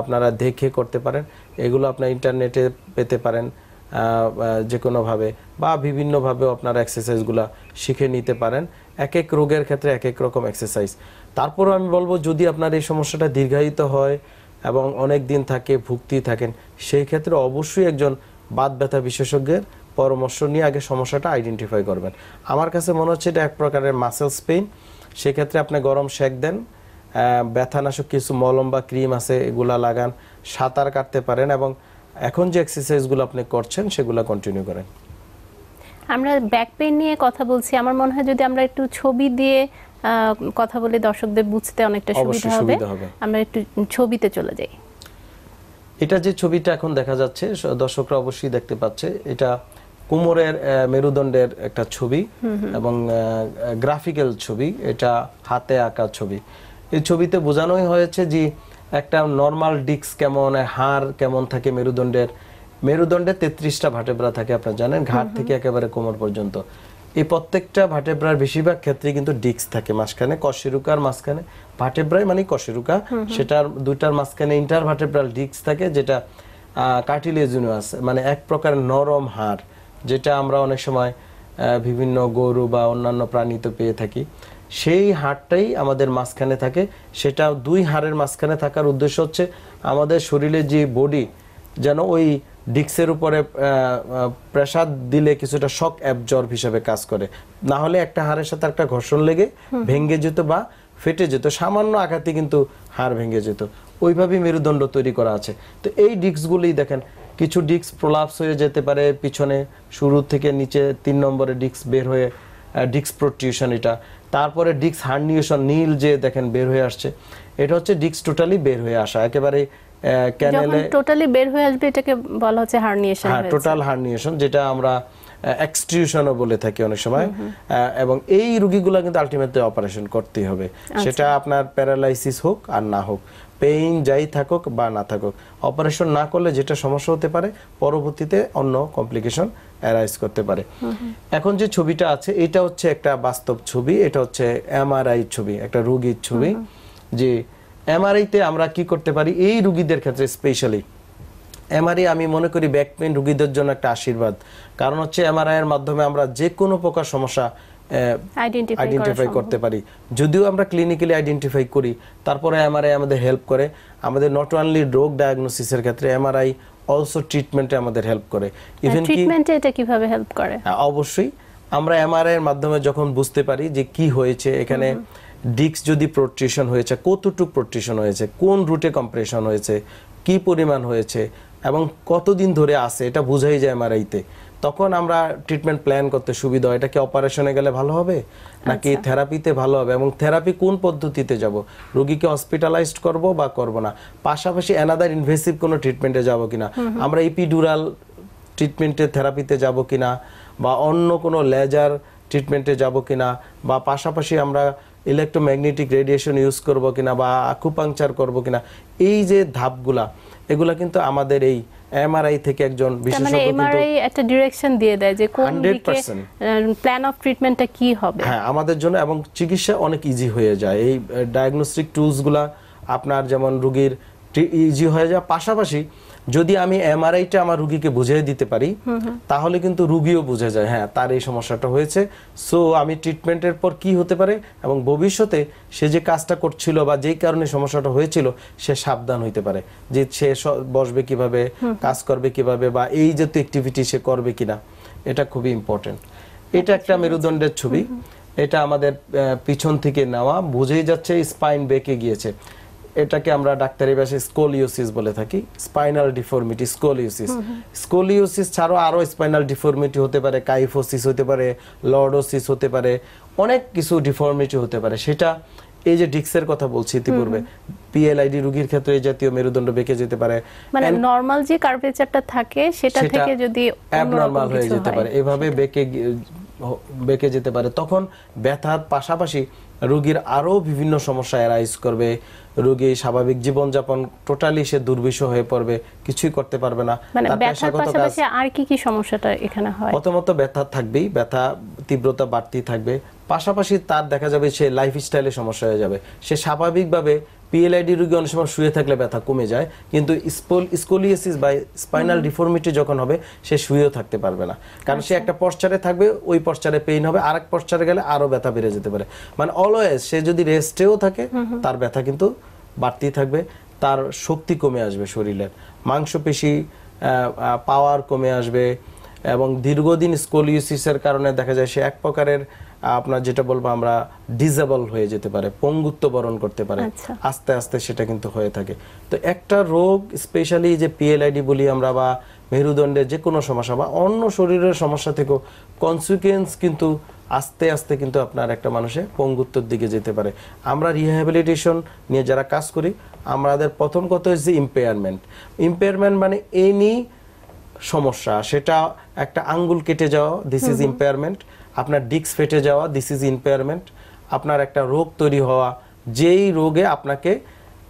Speaker 2: আপনারা দেখে করতে পারেন এগুলো আপনার ইন্টারনেটে পেতে পারেন যে কোনোভাবে বা বিভিন্নভাবে আপনার এক্সারসাইজগুলো শিখে নিতে পারেন এক এক রোগের ক্ষেত্রে এক এক রকম এক্সারসাইজ তারপরও আমি বলবো যদি আপনার এই সমস্যাটা দীর্ঘায়িত হয় এবং অনেক দিন থাকে ভুক্তি থাকেন সেই ক্ষেত্রে অবশ্যই একজন বাত ব্যথা বিশেষজ্ঞের পরামর্শ নিয়ে আগে সমস্যাটা আইডেন্টিফাই করবেন আমার কাছে মনে হচ্ছে এটা এক প্রকারের মাসেলস পেইন সেক্ষেত্রে আপনি গরম শেক দেন ব্যথানাশক কিছু মলম বা ক্রিম আছে এগুলা লাগান সাঁতার কাটতে পারেন এবং এখন যে এক্সারসাইজগুলো আপনি করছেন সেগুলো কন্টিনিউ করেন
Speaker 1: আমরা ব্যাক পেইন নিয়ে কথা বলছি আমার মনে হয় যদি আমরা একটু ছবি দিয়ে কথা বলে দর্শকদের বুঝতে অনেকটা সুবিধা হবে আমরা একটু ছবিতে চলে যাই
Speaker 2: এটা যে ছবিটা এখন দেখা যাচ্ছে দর্শকরা অবশ্যই দেখতে পাচ্ছে এটা কোমরের মেরুদণ্ডের একটা ছবি এবং গ্রাফিক্যাল ছবি এটা হাতে আঁকা ছবি এই ছবিতে বোঝানোই হয়েছে যে একটা নর্মাল ডিক্স কেমন হার কেমন থাকে মেরুদণ্ডের মেরুদণ্ডে তেত্রিশটা ভাটেব্রা থাকে আপনার জানেন ঘাট থেকে একেবারে কোমর পর্যন্ত এই প্রত্যেকটা ভাটেব্রার বেশিরভাগ ক্ষেত্রে কিন্তু ডিক্স থাকে মাঝখানে কশেরুকার মাঝখানে ভাটেব্রাই মানে কশেরুকা সেটার দুইটার মাঝখানে ইন্টার ভাটেব্রাল ডিক্স থাকে যেটা কার্টিলেজিনাস মানে এক প্রকার নরম হাড় যেটা আমরা অনেক সময় বিভিন্ন গরু বা অন্যান্য প্রাণী তো পেয়ে থাকি সেই হাড়টাই আমাদের মাঝখানে থাকে সেটা দুই হাড়ের মাঝখানে থাকার উদ্দেশ্য হচ্ছে আমাদের শরীরে যে বডি যেন ওই ডিক্সের উপরে প্রেসার দিলে কিছুটা শক অ্যাবজর্ব হিসেবে কাজ করে না হলে একটা হাড়ের সাথে একটা ঘর্ষণ লেগে ভেঙ্গে যেত বা ফেটে যেত সামান্য আঘাতে কিন্তু হাড় ভেঙে যেত ওইভাবেই মেরুদণ্ড তৈরি করা আছে তো এই ডিস্কগুলোই দেখেন কিছু ডিস্ক প্রলাপস হয়ে যেতে পারে পিছনে শুরু থেকে নিচে তিন নম্বরে ডিস্ক বের হয়ে ডিস্ক প্রোটিউশন এটা তারপরে ডিক্স হার্নিয়েশন নীল যে দেখেন বের হয়ে আসছে এটা হচ্ছে ডিক্স টোটালি বের হয়ে আসা একেবারে ক্যানেলে
Speaker 1: টোটালি বের হয়ে আসবে এটাকে বলা হচ্ছে হার্নিয়েশন হ্যাঁ টোটাল
Speaker 2: হার্নিয়েশন যেটা আমরা এক্সটিউশনও বলে থাকি অনেক সময় এবং এই রুগীগুলো কিন্তু আলটিমেটলি অপারেশন করতেই হবে আচ্ছা। সেটা আপনার প্যারালাইসিস হোক আর না হোক পেইন যাই থাকুক বা না থাকুক অপারেশন না করলে যেটা সমস্যা হতে পারে পরবর্তীতে অন্য কমপ্লিকেশন অ্যারাইজ করতে পারে এখন যে ছবিটা আছে এটা হচ্ছে একটা বাস্তব ছবি এটা হচ্ছে এমআরআই ছবি একটা রোগীর ছবি যে এমআরআইতে আমরা কি করতে পারি এই রুগীদের ক্ষেত্রে স্পেশালি এমআরআই আমি মনে করি ব্যাক পেন রুগীদের জন্য একটা আশীর্বাদ কারণ হচ্ছে এমআরআই এর মাধ্যমে আমরা যে কোনো প্রকার সমস্যা
Speaker 1: আইডেন্টিফাই করতে
Speaker 2: পারি যদিও আমরা ক্লিনিক্যালি আইডেন্টিফাই করি তারপরে এমআরআই আমাদের হেল্প করে আমাদের নট অনলি রোগ ডায়াগনোসিসের ক্ষেত্রে এমআরআই অলসো ট্রিটমেন্টে আমাদের হেল্প করে ইভেন ট্রিটমেন্টে
Speaker 1: এটা কিভাবে হেল্প করে
Speaker 2: হ্যাঁ, অবশ্যই আমরা এমআরআই এর মাধ্যমে যখন বুঝতে পারি যে কি হয়েছে এখানে ডিস্ক যদি প্রোট্রিশন হয়েছে কতটুকু প্রোট্রিশন হয়েছে কোন রুটে কম্প্রেশন হয়েছে কি পরিমাণ হয়েছে এবং কতদিন ধরে আছে এটা বোঝাই যায় এমআরআইতে তখন আমরা ট্রিটমেন্ট প্ল্যান করতে সুবিধা হয় এটা কি অপারেশনে গেলে ভালো হবে নাকি থেরাপিতে আচ্ছা। ভালো হবে এবং থেরাপি কোন পদ্ধতিতে যাব রোগীকে হসপিটালাইজড করব বা করব না পাশাপাশি অ্যানাদার ইনভেসিভ কোনো ট্রিটমেন্টে যাব কিনা আমরা ইপিডুরাল ট্রিটমেন্টে থেরাপিতে যাব কিনা বা অন্য কোনো লেজার ট্রিটমেন্টে যাব কিনা বা পাশাপাশি আমরা ইলেকট্রোম্যাগনেটিক রেডিয়েশন ইউজ করব কিনা বা আকুপাংচার করব কিনা এই যে ধাপগুলা এগুলা কিন্তু আমাদের এই এমআরআই থেকে একজন মানে বিশেষজ্ঞ কিন্তু এমআরআই
Speaker 1: একটা ডিরেকশন দিয়ে দেয় যে কোন দিকে প্ল্যান অফ ট্রিটমেন্টটা কি হবে
Speaker 2: হ্যাঁ আমাদের জন্য এবং চিকিৎসা অনেক ইজি হয়ে যায় এই ডায়াগনস্টিক টুলসগুলা আপনার যেমন রোগীর ইজি হয়ে যায় পাশাপাশি যদি আমি এমআরআইটা আমার রুগীকে বুঝিয়ে দিতে পারি তাহলে কিন্তু রুগীও বুঝে যায় হ্যাঁ তার এই সমস্যাটা হয়েছে সো আমি ট্রিটমেন্টের পর কি হতে পারে এবং ভবিষ্যতে সে যে কাজটা করছিল বা যেই কারণে সমস্যাটা হয়েছিল সে সাবধান হইতে পারে যে সে বসবে কিভাবে কাজ করবে কিভাবে বা এই যে অ্যাক্টিভিটি সে করবে কিনা এটা খুবই ইম্পর্টেন্ট এটা একটা আচ্ছা, মেরুদণ্ডের ছবি এটা আমাদের পিছন থেকে নেওয়া বুঝেই যাচ্ছে স্পাইন বেঁকে গিয়েছে এটাকে আমরা ডাক্তারি ভাষায় স্কোলিওসিস বলে থাকি স্পাইনাল ডিফর্মিটি স্কোলিওসিস স্কোলিওসিস ছাড়াও আরও স্পাইনাল ডিফর্মিটি হতে পারে কাইফোসিস হতে পারে লর্ডোসিস হতে পারে অনেক কিছু ডিফর্মিটি হতে পারে সেটা এই যে ডিক্সের কথা বলছি ইতিপূর্বে পিএলআইডি রোগীর ক্ষেত্রে এই জাতীয় মেরুদণ্ড বেঁকে যেতে পারে মানে
Speaker 1: নরমাল যে কার্ভেচারটা থাকে সেটা থেকে যদি অ্যাবনরমাল হয়ে যেতে পারে
Speaker 2: এভাবে বেঁকে বেঁকে যেতে পারে তখন ব্যথার পাশাপাশি রুগীর আরও বিভিন্ন সমস্যা অ্যারাইজ করবে রুগী স্বাভাবিক জীবনযাপন টোটালি সে দুর্বিষ হয়ে পড়বে কিছুই করতে পারবে না মানে
Speaker 1: আর কি কি সমস্যাটা এখানে হয়
Speaker 2: প্রথমত ব্যথা থাকবেই ব্যথা তীব্রতা বাড়তি থাকবে পাশাপাশি তার দেখা যাবে সে লাইফস্টাইলে সমস্যা হয়ে যাবে সে স্বাভাবিকভাবে পিএলআইডি রোগী অনেক সময় শুয়ে থাকলে ব্যথা কমে যায় কিন্তু স্কোলিয়াসিস বা স্পাইনাল ডিফর্মিটি যখন হবে সে শুয়েও থাকতে পারবে না কারণ সে আচ্ছা। একটা পশ্চারে থাকবে ওই পশ্চারে পেইন হবে আর এক পশ্চারে গেলে আরও ব্যথা বেড়ে যেতে পারে মানে অলওয়েজ সে যদি রেস্টেও থাকে তার ব্যথা কিন্তু বাড়তেই থাকবে তার শক্তি কমে আসবে শরীরের মাংসপেশি পাওয়ার কমে আসবে এবং দীর্ঘদিন স্কোলিওসিসের কারণে দেখা যায় সে এক প্রকারের আপনার যেটা বলবো আমরা ডিজেবল হয়ে যেতে পারে পঙ্গুত্ব বরণ করতে পারে আচ্ছা। আস্তে আস্তে সেটা কিন্তু হয়ে থাকে তো একটা রোগ স্পেশালি যে পিএলআইডি বলি আমরা বা মেরুদণ্ডের যে কোনো সমস্যা বা অন্য শরীরের সমস্যা থেকেও কনসিকুয়েন্স কিন্তু আস্তে আস্তে কিন্তু আপনার একটা মানুষের পঙ্গুত্বর দিকে যেতে পারে আমরা রিহ্যাবিলিটেশন নিয়ে যারা কাজ করি আমাদের প্রথম কথা হচ্ছে ইম্পেয়ারমেন্ট ইম্পেয়ারমেন্ট মানে এনি সমস্যা সেটা একটা আঙ্গুল কেটে যাওয়া দিস ইজ ইম্পেয়ারমেন্ট আপনার ডিস্ক ফেটে যাওয়া দিস ইজ ইম্পেয়ারমেন্ট আপনার একটা রোগ তৈরি হওয়া যেই রোগে আপনাকে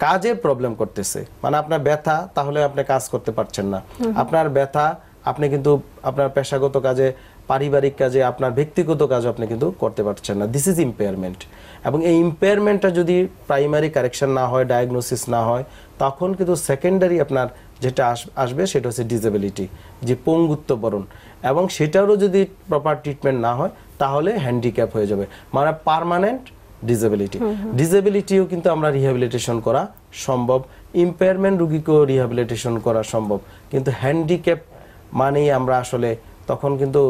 Speaker 2: কাজের প্রবলেম করতেছে মানে আপনার ব্যথা তাহলে আপনি কাজ করতে পারছেন না আপনার ব্যথা আপনি কিন্তু আপনার পেশাগত কাজে পারিবারিক কাজে আপনার ব্যক্তিগত কাজ আপনি কিন্তু করতে পারছেন না দিস ইজ ইম্পেয়ারমেন্ট এবং এই ইম্পেয়ারমেন্টটা যদি প্রাইমারি কারেকশন না হয় ডায়াগনোসিস না হয় তখন কিন্তু সেকেন্ডারি আপনার যেটা আসবে সেটা হচ্ছে ডিজেবিলিটি যে পঙ্গুত্ব বরণ এবং সেটারও যদি প্রপার ট্রিটমেন্ট না হয় তাহলে হ্যান্ডিক্যাপ হয়ে যাবে মানে পারমানেন্ট ডিসেবিলিটি ডিসেবিলিটিও কিন্তু আমরা রিহ্যাবিলিটেশন করা সম্ভব ইম্পেয়ারমেন্ট রুগীকেও রিহ্যাবিলিটেশন করা সম্ভব কিন্তু হ্যান্ডিক্যাপ মানেই আমরা আসলে তখন কিন্তু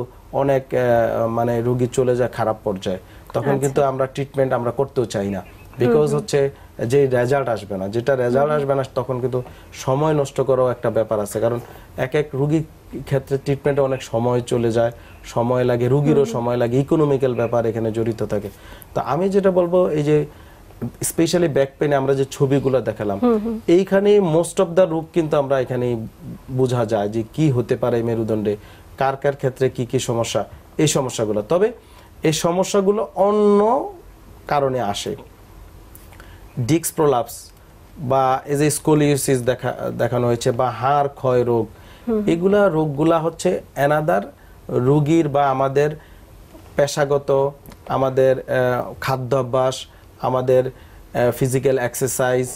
Speaker 2: অনেক মানে রুগী চলে যায় খারাপ পর্যায়ে তখন আচ্ছা। কিন্তু আমরা ট্রিটমেন্ট আমরা করতেও চাই না বিকজ হচ্ছে যে রেজাল্ট আসবে না যেটা রেজাল্ট আসবে না তখন কিন্তু সময় নষ্ট করাও একটা ব্যাপার আছে কারণ এক এক রুগী ক্ষেত্রে ট্রিটমেন্টে অনেক সময় চলে যায় সময় লাগে রুগীরও সময় লাগে ইকোনমিক্যাল ব্যাপার এখানে জড়িত থাকে তো আমি যেটা বলবো এই যে স্পেশালি ব্যাক পেনে আমরা যে ছবিগুলো দেখালাম এইখানে মোস্ট অফ দ্য রোগ কিন্তু আমরা এখানে বোঝা যায় যে কি হতে পারে মেরুদণ্ডে কার কার ক্ষেত্রে কি কি সমস্যা এই সমস্যাগুলো তবে এই সমস্যাগুলো অন্য কারণে আসে ডিক্স প্রলাপস বা এই যে স্কোলিওসিস দেখা দেখানো হয়েছে বা হাড় ক্ষয় রোগ এগুলা রোগগুলা হচ্ছে অ্যানাদার রুগীর বা আমাদের পেশাগত আমাদের অভ্যাস আমাদের ফিজিক্যাল এক্সারসাইজ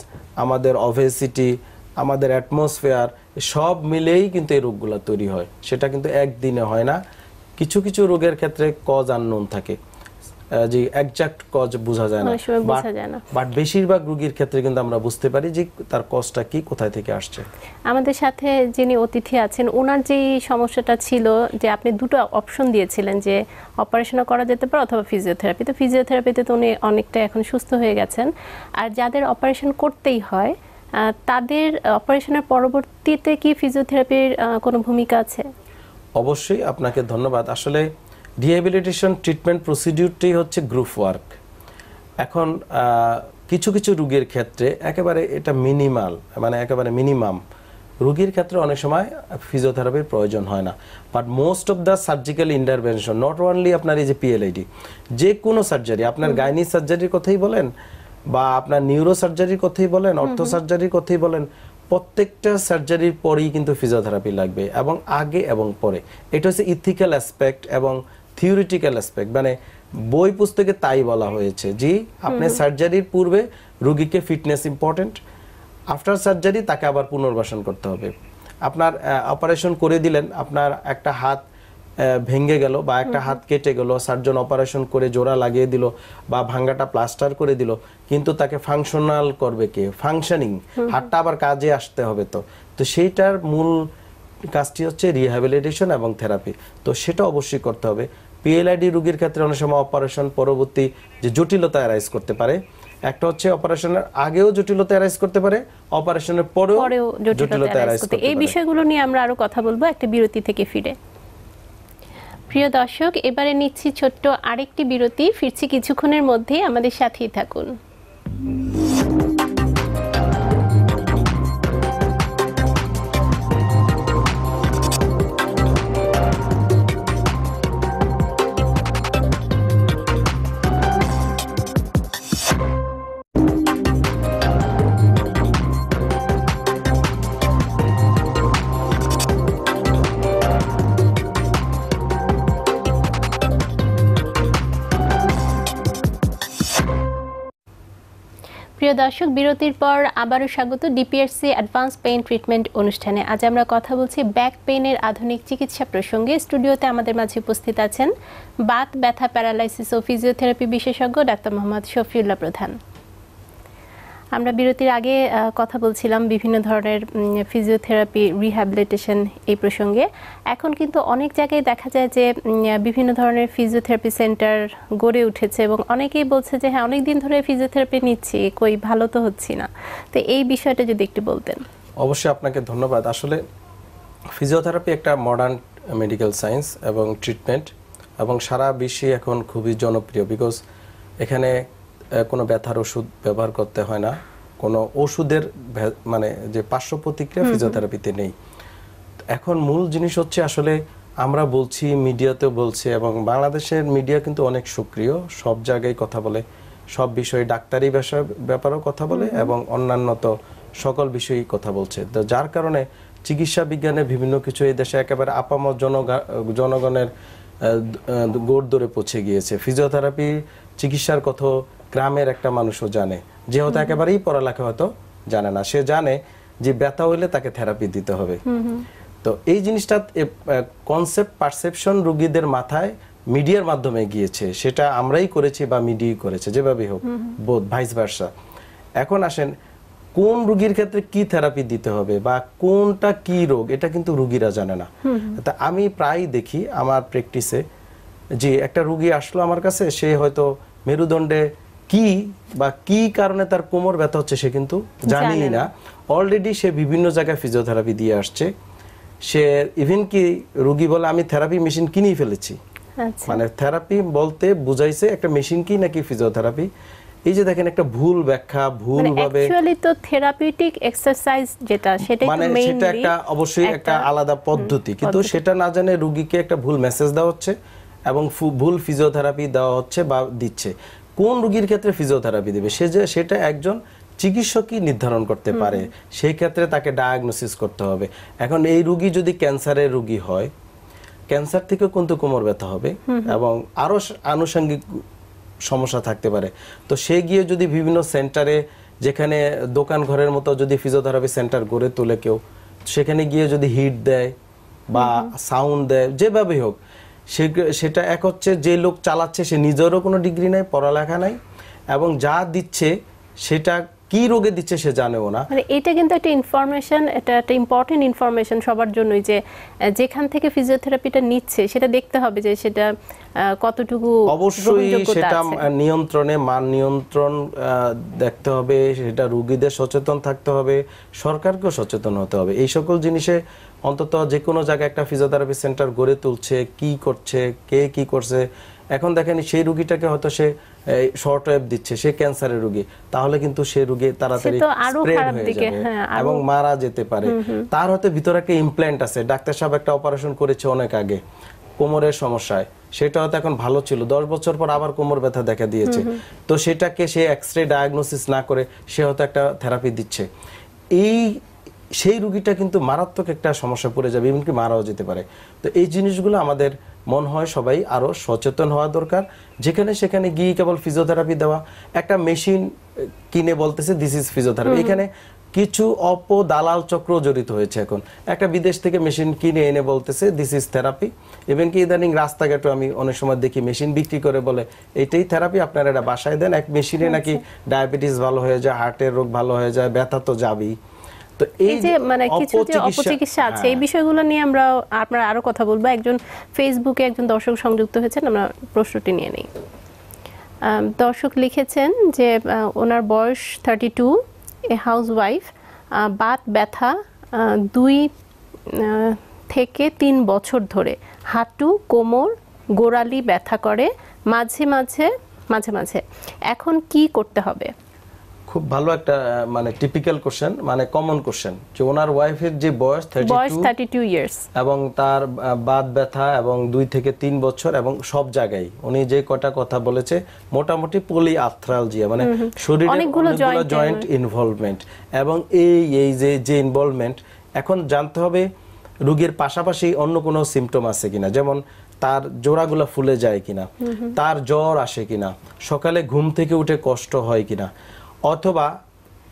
Speaker 2: আমাদের অভেসিটি আমাদের অ্যাটমসফেয়ার সব মিলেই কিন্তু এই রোগগুলো তৈরি হয় সেটা কিন্তু একদিনে হয় না কিছু কিছু রোগের ক্ষেত্রে কজ আননোন থাকে যে একজাক্ট কজ বোঝা যায় না বাট বেশিরভাগ রোগীর ক্ষেত্রে কিন্তু আমরা বুঝতে পারি যে তার কজটা কি কোথায় থেকে
Speaker 1: আসছে আমাদের সাথে যিনি অতিথি আছেন ওনার যে সমস্যাটা ছিল যে আপনি দুটো অপশন দিয়েছিলেন যে অপারেশন করা যেতে পারে অথবা ফিজিওথেরাপি তো ফিজিওথেরাপিতে তো উনি অনেকটা এখন সুস্থ হয়ে গেছেন আর যাদের অপারেশন করতেই হয় তাদের অপারেশনের পরবর্তীতে কি ফিজিওথেরাপির কোনো ভূমিকা আছে
Speaker 2: অবশ্যই আপনাকে ধন্যবাদ আসলে রিহ্যাবিলিটেশন ট্রিটমেন্ট প্রসিডিউরটি হচ্ছে গ্রুপ ওয়ার্ক এখন কিছু কিছু রুগীর ক্ষেত্রে একেবারে এটা মিনিমাল মানে একেবারে মিনিমাম রুগীর ক্ষেত্রে অনেক সময় ফিজিওথেরাপির প্রয়োজন হয় না but most of the surgical intervention not only আপনার এই যে পিএলআইডি যে কোনো সার্জারি আপনার গাইনি সার্জারির কথাই বলেন বা আপনার নিউরো সার্জারির কথাই বলেন অর্থ সার্জারির কথাই বলেন প্রত্যেকটা সার্জারির পরেই কিন্তু ফিজিওথেরাপি লাগবে এবং আগে এবং পরে এটা হচ্ছে ইথিক্যাল অ্যাসপেক্ট এবং থিওরিটিক্যাল অ্যাসপেক্ট মানে বই পুস্তকে তাই বলা হয়েছে জি আপনি সার্জারির পূর্বে রুগীকে ফিটনেস ইম্পর্টেন্ট আফটার সার্জারি তাকে আবার পুনর্বাসন করতে হবে আপনার অপারেশন করে দিলেন আপনার একটা হাত ভেঙে গেল বা একটা হাত কেটে গেল সার্জন অপারেশন করে জোড়া লাগিয়ে দিল বা ভাঙ্গাটা প্লাস্টার করে দিল কিন্তু তাকে ফাংশনাল করবে কে ফাংশনিং হাতটা আবার কাজে আসতে হবে তো তো সেইটার মূল কাজটি হচ্ছে রিহ্যাবিলিটেশন এবং থেরাপি তো সেটা অবশ্যই করতে হবে পিএলআইডি রোগীর ক্ষেত্রে অনেক সময় অপারেশন পরবর্তী যে জটিলতা অ্যারাইজ করতে পারে একটা হচ্ছে অপারেশনের আগেও জটিলতা অ্যারাইজ করতে পারে অপারেশনের পরেও
Speaker 1: জটিলতা অ্যারাইজ করতে এই বিষয়গুলো নিয়ে আমরা আরো কথা বলবো একটা বিরতি থেকে ফিরে প্রিয় দর্শক এবারে নিচ্ছি ছোট্ট আরেকটি বিরতি ফিরছি কিছুক্ষণের মধ্যে আমাদের সাথেই থাকুন প্রিয় দর্শক বিরতির পর আবারও স্বাগত ডিপিএসসি অ্যাডভান্স পেইন ট্রিটমেন্ট অনুষ্ঠানে আজ আমরা কথা বলছি ব্যাক পেইনের আধুনিক চিকিৎসা প্রসঙ্গে স্টুডিওতে আমাদের মাঝে উপস্থিত আছেন বাত ব্যথা প্যারালাইসিস ও ফিজিওথেরাপি বিশেষজ্ঞ ডাক্তার মোহাম্মদ শফিউল্লাহ প্রধান আমরা বিরতির আগে কথা বলছিলাম বিভিন্ন ধরনের ফিজিওথেরাপি রিহ্যাবিলিটেশন এই প্রসঙ্গে এখন কিন্তু অনেক জায়গায় দেখা যায় যে বিভিন্ন ধরনের ফিজিওথেরাপি সেন্টার গড়ে উঠেছে এবং অনেকেই বলছে যে হ্যাঁ অনেক দিন ধরে ফিজিওথেরাপি নিচ্ছি কই ভালো তো হচ্ছি না তো এই বিষয়টা যদি একটু বলতেন
Speaker 2: অবশ্যই আপনাকে ধন্যবাদ আসলে ফিজিওথেরাপি একটা মডার্ন মেডিকেল সায়েন্স এবং ট্রিটমেন্ট এবং সারা বিশ্বে এখন খুবই জনপ্রিয় বিকজ এখানে কোনো ব্যথার ওষুধ ব্যবহার করতে হয় না কোনো ওষুধের মানে যে পার্শ্ব প্রতিক্রিয়া ফিজিওথেরাপিতে নেই এখন মূল জিনিস হচ্ছে আসলে আমরা বলছি মিডিয়াতেও বলছি এবং বাংলাদেশের মিডিয়া কিন্তু অনেক সক্রিয় সব জায়গায় কথা বলে সব বিষয়ে ডাক্তারি বিষয় ব্যাপারেও কথা বলে এবং অন্যান্য তো সকল বিষয়েই কথা বলছে তো যার কারণে চিকিৎসা বিজ্ঞানে বিভিন্ন কিছু এই দেশে একেবারে আপাম জনগণের গোড় দৌড়ে পৌঁছে গিয়েছে ফিজিওথেরাপি চিকিৎসার কথা গ্রামের একটা মানুষও জানে যে হয়তো একেবারেই পড়ালেখা হয়তো জানে না সে জানে যে ব্যথা হইলে তাকে থেরাপি দিতে হবে তো এই জিনিসটা কনসেপ্ট পারসেপশন রুগীদের মাথায় মিডিয়ার মাধ্যমে গিয়েছে সেটা আমরাই করেছি বা মিডিয়াই করেছে যেভাবেই হোক বোধ ভাইস ভার্সা এখন আসেন কোন রুগীর ক্ষেত্রে কি থেরাপি দিতে হবে বা কোনটা কি রোগ এটা কিন্তু রুগীরা জানে না তা আমি প্রায় দেখি আমার প্র্যাকটিসে যে একটা রুগী আসলো আমার কাছে সে হয়তো মেরুদণ্ডে কি বা কি কারণে তার কোমর ব্যথা হচ্ছে সে কিন্তু জানেই না অলরেডি সে বিভিন্ন জায়গায় ফিজিওথেরাপি দিয়ে আসছে সে ইভেন কি রুগী বলে আমি থেরাপি মেশিন কিনেই ফেলেছি আচ্ছা। মানে থেরাপি বলতে বুঝাইছে একটা মেশিন কি নাকি ফিজিওথেরাপি এই যে দেখেন একটা ভুল ব্যাখ্যা ভুল ভাবে অ্যাকচুয়ালি
Speaker 1: তো থেরাপিউটিক এক্সারসাইজ যেটা সেটাই মানে সেটা একটা
Speaker 2: অবশ্যই একটা আলাদা পদ্ধতি কিন্তু সেটা না জানে রোগীকে একটা ভুল মেসেজ দেওয়া হচ্ছে এবং ভুল ফিজিওথেরাপি দেওয়া হচ্ছে বা দিচ্ছে কোন রোগীর ক্ষেত্রে ফিজিওথেরাপি দেবে সে যে সেটা একজন চিকিৎসকই নির্ধারণ করতে পারে সেই ক্ষেত্রে তাকে ডায়াগনোসিস করতে হবে এখন এই রুগী যদি ক্যান্সারের রুগী হয় ক্যান্সার থেকে কিন্তু কোমর ব্যথা হবে এবং আরও আনুষঙ্গিক সমস্যা থাকতে পারে তো সে গিয়ে যদি বিভিন্ন সেন্টারে যেখানে দোকান ঘরের মতো যদি ফিজিওথেরাপি সেন্টার গড়ে তোলে কেউ সেখানে গিয়ে যদি হিট দেয় বা সাউন্ড দেয় যেভাবেই হোক সে সেটা এক হচ্ছে যে লোক চালাচ্ছে সে নিজেরও কোনো ডিগ্রি নাই পড়ালেখা নাই এবং যা দিচ্ছে সেটা কি রোগে দিচ্ছে সে জানেও না
Speaker 1: মানে এটা কিন্তু একটা ইনফরমেশন এটা একটা ইম্পর্টেন্ট ইনফরমেশন সবার জন্যই যে যেখান থেকে ফিজিওথেরাপিটা নিচ্ছে সেটা দেখতে হবে যে সেটা কতটুকু অবশ্যই সেটা
Speaker 2: নিয়ন্ত্রণে মান নিয়ন্ত্রণ দেখতে হবে সেটা রুগীদের সচেতন থাকতে হবে সরকারকেও সচেতন হতে হবে এই সকল জিনিসে অন্তত যে কোনো জায়গায় একটা ফিজিওথেরাপি সেন্টার গড়ে তুলছে কি করছে কে কি করছে এখন দেখেন সেই রুগীটাকে হয়তো সে শর্ট ওয়েভ দিচ্ছে সে ক্যান্সারের রুগী তাহলে কিন্তু সে রুগী তাড়াতাড়ি স্প্রেড হয়ে যাবে হ্যাঁ, এবং মারা যেতে পারে তার হতে ভিতরে একটা ইমপ্ল্যান্ট আছে ডাক্তার সাহেব একটা অপারেশন করেছে অনেক আগে কোমরের সমস্যায় সেটা হয়তো এখন ভালো ছিল দশ বছর পর আবার কোমর ব্যথা দেখা দিয়েছে তো সেটাকে সে এক্স রে ডায়াগনোসিস না করে সে হয়তো একটা থেরাপি দিচ্ছে এই সেই রুগীটা কিন্তু মারাত্মক একটা সমস্যা পড়ে যাবে এমনকি মারাও যেতে পারে তো এই জিনিসগুলো আমাদের মন হয় সবাই আরও সচেতন হওয়া দরকার যেখানে সেখানে গিয়ে কেবল ফিজিওথেরাপি দেওয়া একটা মেশিন কিনে বলতেছে দিস ইজ ফিজিওথেরাপি এখানে কিছু অপ দালাল চক্র জড়িত হয়েছে এখন একটা বিদেশ থেকে মেশিন কিনে এনে বলতেছে দিস ইজ থেরাপি এবং কি ইদানিং রাস্তাঘাটে আমি অনেক সময় দেখি মেশিন বিক্রি করে বলে এইটাই থেরাপি আপনারা এটা বাসায় দেন এক মেশিনে আচ্ছা। নাকি ডায়াবেটিস ভালো হয়ে যায় হার্টের রোগ ভালো হয়ে যায় ব্যথা তো যাবেই তো এই যে মানে কিছু যে অপচিকিৎসা আছে এই হ্যাঁ।
Speaker 1: বিষয়গুলো নিয়ে আমরা আপনার আরো কথা বলবো একজন ফেসবুকে একজন দর্শক সংযুক্ত হয়েছেন আমরা প্রশ্নটি নিয়ে নেই দর্শক লিখেছেন যে ওনার বয়স thirty two a housewife বাত ব্যথা দুই থেকে তিন বছর ধরে হাঁটু কোমর গোড়ালি ব্যথা করে মাঝে মাঝে মাঝে মাঝে এখন কি করতে হবে
Speaker 2: খুব ভালো একটা মানে টিপিক্যাল কোশ্চেন মানে কমন কোশ্চেন যে ওনার ওয়াইফের যে বয়স থার্টি টু ইয়ার্স এবং তার বাদ ব্যথা এবং দুই থেকে তিন বছর এবং সব জায়গায় উনি যে কটা কথা বলেছে মোটামুটি পলি আর্থ্রালজিয়া মানে শরীরে অনেকগুলো জয়েন্ট ইনভলভমেন্ট এবং এই এই যে যে ইনভলভমেন্ট এখন জানতে হবে রোগীর পাশাপাশি অন্য কোনো সিমটম আছে কিনা যেমন তার জোড়াগুলো ফুলে যায় কিনা তার জ্বর আসে কিনা সকালে ঘুম থেকে উঠে কষ্ট হয় কিনা অথবা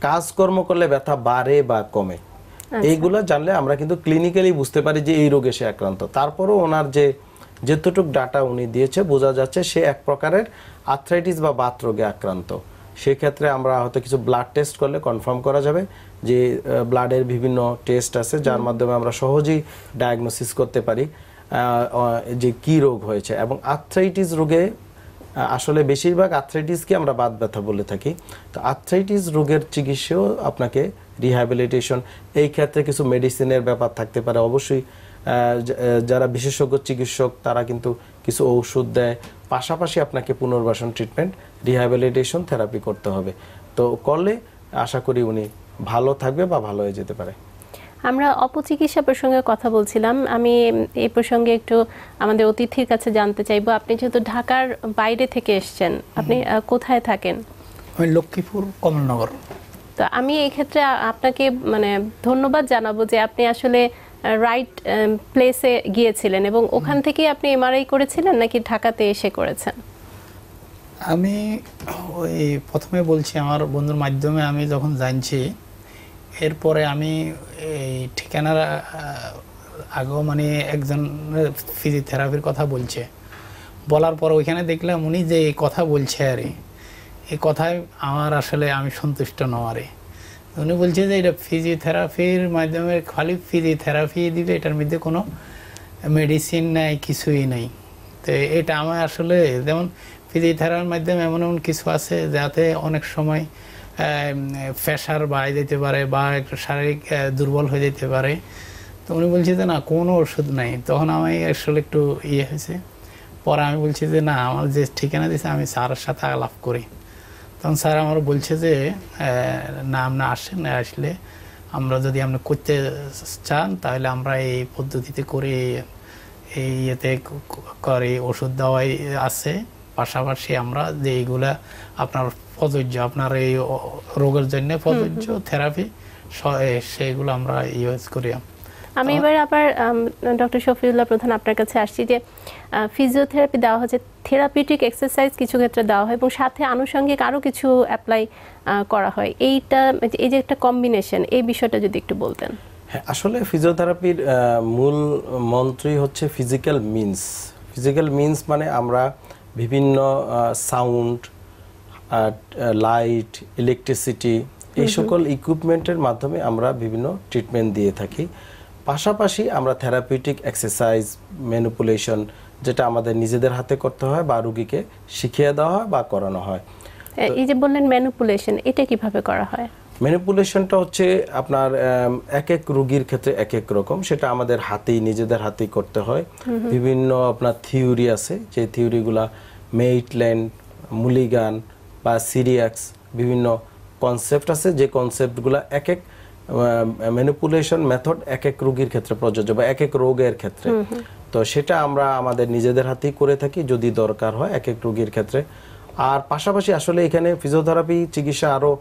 Speaker 2: কাজকর্ম করলে ব্যথা বাড়ে বা কমে
Speaker 1: আচ্ছা। এইগুলো
Speaker 2: জানলে আমরা কিন্তু ক্লিনিক্যালি বুঝতে পারি যে এই রোগে সে আক্রান্ত তারপরও ওনার যে যেতটুক ডাটা উনি দিয়েছে বোঝা যাচ্ছে সে এক প্রকারের আর্থ্রাইটিস বা বাত রোগে আক্রান্ত সেক্ষেত্রে আমরা হয়তো কিছু ব্লাড টেস্ট করলে কনফার্ম করা যাবে যে ব্লাডের বিভিন্ন টেস্ট আছে যার মাধ্যমে আমরা সহজেই ডায়াগনোসিস করতে পারি যে কি রোগ হয়েছে এবং আর্থ্রাইটিস রোগে আসলে বেশিরভাগ আর্থ্রাইটিসকে আমরা বাদ ব্যথা বলে থাকি তো আর্থ্রাইটিস রোগের চিকিৎসাও আপনাকে রিহ্যাবিলিটেশন এই ক্ষেত্রে কিছু মেডিসিনের ব্যাপার থাকতে পারে অবশ্যই যারা বিশেষজ্ঞ চিকিৎসক তারা কিন্তু কিছু ঔষধ দেয় পাশাপাশি আপনাকে পুনর্বাসন ট্রিটমেন্ট রিহ্যাবিলিটেশন থেরাপি করতে হবে তো করলে আশা করি উনি ভালো থাকবে বা ভালো হয়ে যেতে পারে
Speaker 1: আমরা অপচিকিৎসা প্রসঙ্গে কথা বলছিলাম আমি এই প্রসঙ্গে একটু আমাদের অতিথির কাছে জানতে চাইবো আপনি যেহেতু ঢাকার বাইরে থেকে এসছেন আপনি কোথায় থাকেন
Speaker 3: আমি লক্ষ্মীপুর কমলনগর
Speaker 1: তো আমি এই ক্ষেত্রে আপনাকে মানে ধন্যবাদ জানাবো যে আপনি আসলে রাইট প্লেসে গিয়েছিলেন এবং ওখান থেকেই আপনি এমআরআই করেছিলেন নাকি ঢাকাতে এসে করেছেন
Speaker 3: আমি ওই প্রথমে বলছি আমার বন্ধুর মাধ্যমে আমি যখন জানছি এরপরে আমি এই ঠিকানার আগেও মানে একজন ফিজিওথেরাপির কথা বলছে বলার পর ওইখানে দেখলাম উনি যে এই কথা বলছে আর এই কথায় আমার আসলে আমি সন্তুষ্ট নওয়ারে উনি বলছে যে এটা ফিজিওথেরাপির মাধ্যমে খালি ফিজিওথেরাপি দিবে এটার মধ্যে কোনো মেডিসিন নাই কিছুই নাই তো এটা আমার আসলে যেমন ফিজিওথেরাপির মাধ্যমে এমন এমন কিছু আছে যাতে অনেক সময় প্রেশার বাড়াই যেতে পারে বা একটু শারীরিক দুর্বল হয়ে যেতে পারে তো উনি বলছে যে না কোনো ওষুধ নাই তখন আমি আসলে একটু ইয়ে হয়েছে পরে আমি বলছি যে না আমার যে ঠিকানা দিয়েছে আমি স্যারের সাথে আলাপ করি তখন স্যার আমার বলছে যে না আপনি আসেন আসলে আমরা যদি আপনি করতে চান তাহলে আমরা এই পদ্ধতিতে করে এই ইয়েতে করে ওষুধ দেওয়াই আছে পাশাপাশি আমরা যে এইগুলা আপনার প্রযোজ্য আপনার এই রোগের জন্য প্রযোজ্য থেরাপি সেগুলো আমরা ইউজ করি
Speaker 1: আমি এবার আবার ডক্টর শফিউল্লাহ প্রধান আপনার কাছে আসছি যে ফিজিওথেরাপি দেওয়া হচ্ছে থেরাপিউটিক এক্সারসাইজ কিছু ক্ষেত্রে দেওয়া হয় এবং সাথে আনুষঙ্গিক আরও কিছু অ্যাপ্লাই করা হয় এইটা এই যে একটা কম্বিনেশন এই বিষয়টা যদি একটু বলতেন
Speaker 2: হ্যাঁ আসলে ফিজিওথেরাপির মূল মন্ত্রই হচ্ছে ফিজিক্যাল মিনস ফিজিক্যাল মিনস মানে আমরা বিভিন্ন সাউন্ড লাইট ইলেকট্রিসিটি এই সকল ইকুইপমেন্টের মাধ্যমে আমরা বিভিন্ন ট্রিটমেন্ট দিয়ে থাকি পাশাপাশি আমরা থেরাপিউটিক এক্সারসাইজ ম্যানুপুলেশন যেটা আমাদের নিজেদের হাতে করতে হয় বা রুগীকে শিখিয়ে দেওয়া হয় বা করানো হয়
Speaker 1: এই যে বললেন ম্যানুপুলেশন এটা কিভাবে করা হয়
Speaker 2: ম্যানিপুলেশনটা হচ্ছে আপনার এক এক রুগীর ক্ষেত্রে এক এক রকম সেটা আমাদের হাতেই নিজেদের হাতেই করতে হয় বিভিন্ন আপনার থিওরি আছে যে থিওরিগুলা মেইটল্যান্ড মুলিগান বা সিরিয়াক্স বিভিন্ন কনসেপ্ট আছে যে কনসেপ্টগুলো এক এক ম্যানিপুলেশন মেথড এক এক রোগীর ক্ষেত্রে প্রযোজ্য বা এক এক রোগের ক্ষেত্রে তো সেটা আমরা আমাদের নিজেদের হাতেই করে থাকি যদি দরকার হয় এক এক রোগীর ক্ষেত্রে আর পাশাপাশি আসলে এখানে ফিজিওথেরাপি চিকিৎসা আরও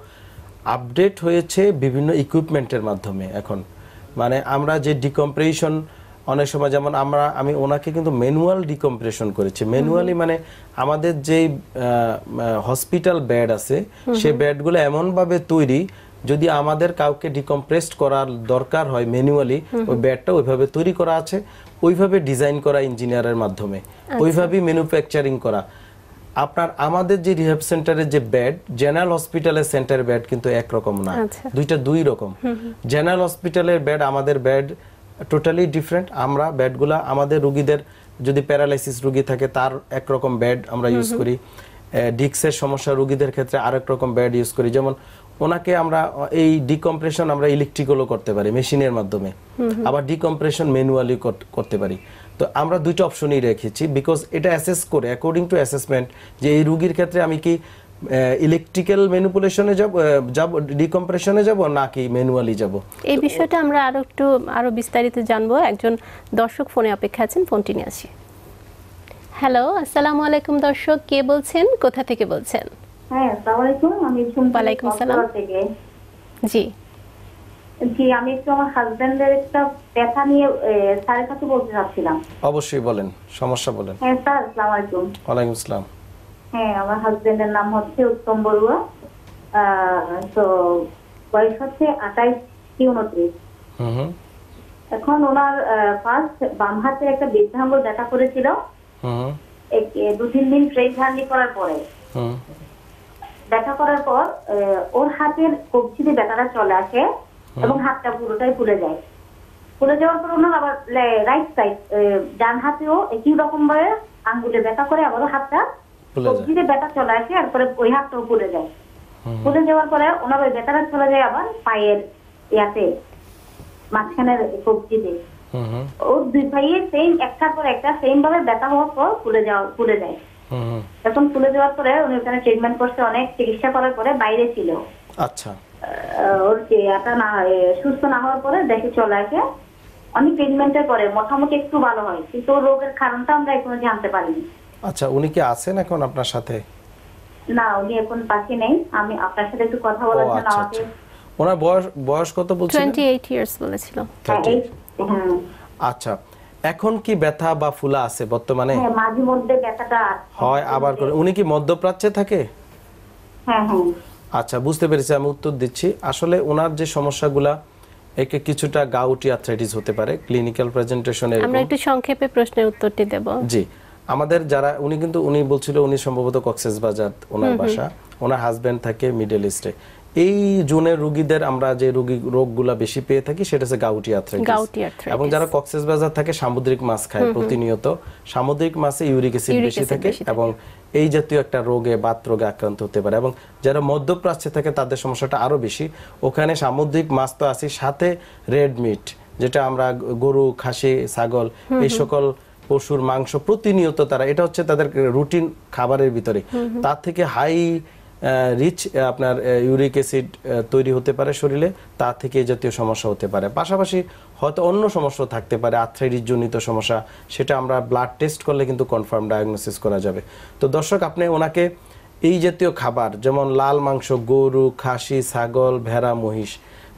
Speaker 2: আপডেট হয়েছে বিভিন্ন ইকুইপমেন্টের মাধ্যমে এখন মানে আমরা যে ডিকম্প্রেশন অনেক সময় যেমন আমরা আমি ওনাকে কিন্তু ম্যানুয়াল ডিকম্প্রেশন করেছি ম্যানুয়ালি মানে আমাদের যেই হসপিটাল বেড আছে সে বেডগুলো এমনভাবে তৈরি যদি আমাদের কাউকে ডিকম্প্রেস করার দরকার হয় ম্যানুয়ালি ওই বেডটা ওইভাবে তৈরি করা আছে ওইভাবে ডিজাইন করা ইঞ্জিনিয়ারের মাধ্যমে আচ্ছা। ওইভাবেই ম্যানুফ্যাকচারিং করা আপনার আমাদের যে রিহ্যাব সেন্টারের যে বেড জেনারেল হসপিটালের সেন্টার বেড কিন্তু একরকম না আচ্ছা। দুইটা দুই রকম জেনারেল হসপিটালের বেড আমাদের বেড টোটালি ডিফারেন্ট আমরা ব্যাডগুলা আমাদের রুগীদের যদি প্যারালাইসিস রুগী থাকে তার একরকম ব্যাড আমরা ইউজ করি ডিক্সের সমস্যা রুগীদের ক্ষেত্রে আরেক রকম ব্যাড ইউজ করি যেমন ওনাকে আমরা এই ডিকম্প্রেশন আমরা ইলেকট্রিক্যালও করতে পারি মেশিনের মাধ্যমে আবার ডিকম্প্রেশন ম্যানুয়ালি করতে পারি তো আমরা দুইটা অপশনই রেখেছি বিকজ এটা অ্যাসেস করে অ্যাকর্ডিং টু অ্যাসেসমেন্ট যে এই রুগীর ক্ষেত্রে আমি কি ইলেকট্রিক্যাল ম্যানিপুলেশনে যাব যাব ডিকম্প্রেশনে যাব নাকি ম্যানুয়ালি যাব এই
Speaker 1: বিষয়টা আমরা আরো একটু আরো বিস্তারিত জানব একজন দর্শক ফোনে অপেক্ষা আছেন ফোনটি নিয়ে আসি হ্যালো আসসালামু আলাইকুম দর্শক কে বলছেন কোথা থেকে বলছেন
Speaker 4: হ্যাঁ আসসালামু আলাইকুম আমি ওয়ালাইকুম সালাম থেকে জি জি আমি একটু আমার হাজবেন্ডের একটা ব্যথা নিয়ে স্যারের কাছে বলতে চাচ্ছিলাম
Speaker 2: অবশ্যই বলেন সমস্যা বলেন
Speaker 4: হ্যাঁ স্যার আসসালামু আলাইকুম ওয়ালাইকুম আসসালাম হ্যাঁ আমার হাজবেন্ডের নাম হচ্ছে উত্তম বড়ুয়া তো বয়স হচ্ছে আঠাইশ উনত্রিশ এখন ওনার ফার্স্ট বাম হাতে একটা বৃদ্ধাঙ্গ দেখা করেছিল দু তিন দিন ট্রেন জার্নি করার পরে দেখা করার পর ওর হাতের কবজিতে ব্যথাটা চলে আসে এবং হাতটা পুরোটাই ফুলে যায় ফুলে যাওয়ার পর ওনার আবার রাইট সাইড ডান হাতেও একই রকম ভাবে আঙ্গুলে ব্যথা করে আবারও হাতটা সবজিতে ব্যথা চলে আসে আর পরে ওই পুড়ে যায় পুড়ে যাওয়ার পরে ওনার ওই ব্যথাটা চলে যায় আবার পায়ের ইয়াতে মাঝখানের ও দুই সেম একটার পর একটা সেম ভাবে ব্যথা হওয়ার পর পুড়ে যাওয়া পুড়ে যায় তখন পুড়ে যাওয়ার পরে উনি ওখানে ট্রিটমেন্ট করছে অনেক চিকিৎসা করার পরে বাইরে ছিল আচ্ছা ওর এটা না সুস্থ না হওয়ার পরে দেখে চলে আসে অনেক ট্রিটমেন্টের পরে মোটামুটি একটু ভালো হয় কিন্তু রোগের কারণটা আমরা এখনো জানতে পারিনি
Speaker 2: আচ্ছা উনি কি আছেন এখন আপনার সাথে
Speaker 4: না উনি এখন পাশে নেই
Speaker 1: আমি আপনার সাথে একটু কথা বলার জন্য আচ্ছা, আমাকে আচ্ছা।
Speaker 2: ওনার বয়স বয়স কত বলছিলেন
Speaker 1: 28 ইয়ার্স বলেছিল হ্যাঁ,
Speaker 2: হ্যাঁ। আচ্ছা এখন কি ব্যথা বা ফুলা আছে বর্তমানে হ্যাঁ
Speaker 4: মাঝে মধ্যে ব্যথাটা
Speaker 2: হয় আবার করে উনি কি মধ্যপ্রাচ্যে থাকে হ্যাঁ হ্যাঁ আচ্ছা বুঝতে পেরেছি আমি উত্তর দিচ্ছি আসলে ওনার যে সমস্যাগুলা একে কিছুটা গাউটি আর্থ্রাইটিস হতে পারে ক্লিনিক্যাল প্রেজেন্টেশনে আমরা
Speaker 1: একটু সংক্ষেপে প্রশ্নের উত্তরটি দেব জি
Speaker 2: আমাদের যারা উনি কিন্তু উনি বলছিল উনি সম্ভবত কক্সেস বাজার ওনার বাসা ওনার হাজব্যান্ড থাকে মিডল ইস্টে এই জোনের রুগীদের আমরা যে রুগী রোগগুলা বেশি পেয়ে থাকি সেটা হচ্ছে গাউটি আর্থ্রাইটিস এবং যারা কক্সেস বাজার থাকে সামুদ্রিক মাছ খায় প্রতিনিয়ত সামুদ্রিক মাছে ইউরিক অ্যাসিড বেশি থাকে এবং এই জাতীয় একটা রোগে বাত রোগে আক্রান্ত হতে পারে এবং যারা মধ্যপ্রাচ্যে থাকে তাদের সমস্যাটা আরো বেশি ওখানে সামুদ্রিক মাছ তো আছে সাথে রেড মিট যেটা আমরা গরু খাসি ছাগল এই সকল পশুর মাংস প্রতিনিয়ত তারা এটা হচ্ছে তাদের রুটিন খাবারের ভিতরে তার থেকে হাই রিচ আপনার ইউরিক অ্যাসিড তৈরি হতে পারে শরীরে তা থেকে জাতীয় সমস্যা হতে পারে পাশাপাশি হয়তো অন্য সমস্যা থাকতে পারে আর্থ্রাইটিস জনিত সমস্যা সেটা আমরা ব্লাড টেস্ট করলে কিন্তু কনফার্ম ডায়াগনোসিস করা যাবে তো দর্শক আপনি ওনাকে এই জাতীয় খাবার যেমন লাল মাংস গরু খাসি ছাগল ভেড়া মহিষ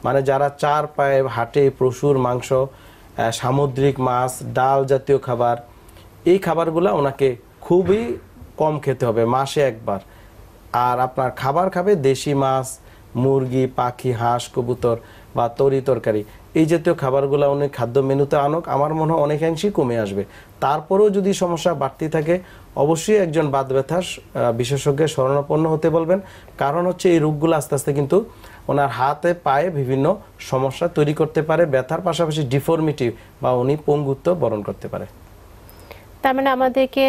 Speaker 2: মানে যারা চার পায়ে হাটে প্রচুর মাংস সামুদ্রিক মাছ ডাল জাতীয় খাবার এই খাবারগুলো ওনাকে খুবই কম খেতে হবে মাসে একবার আর আপনার খাবার খাবে দেশি মাছ মুরগি পাখি হাঁস কবুতর বা তরি তরকারি এই জাতীয় খাবারগুলো উনি খাদ্য মেনুতে আনক আমার মনে হয় অনেকাংশেই কমে আসবে তারপরেও যদি সমস্যা বাড়তি থাকে অবশ্যই একজন বাদ ব্যথার বিশেষজ্ঞের শরণাপন্ন হতে বলবেন কারণ হচ্ছে এই রোগগুলো আস্তে আস্তে কিন্তু ওনার হাতে পায়ে বিভিন্ন সমস্যা তৈরি করতে পারে ব্যথার পাশাপাশি ডিফর্মিটি বা উনি পঙ্গুত্ব বরণ করতে পারে
Speaker 1: তার মানে আমাদেরকে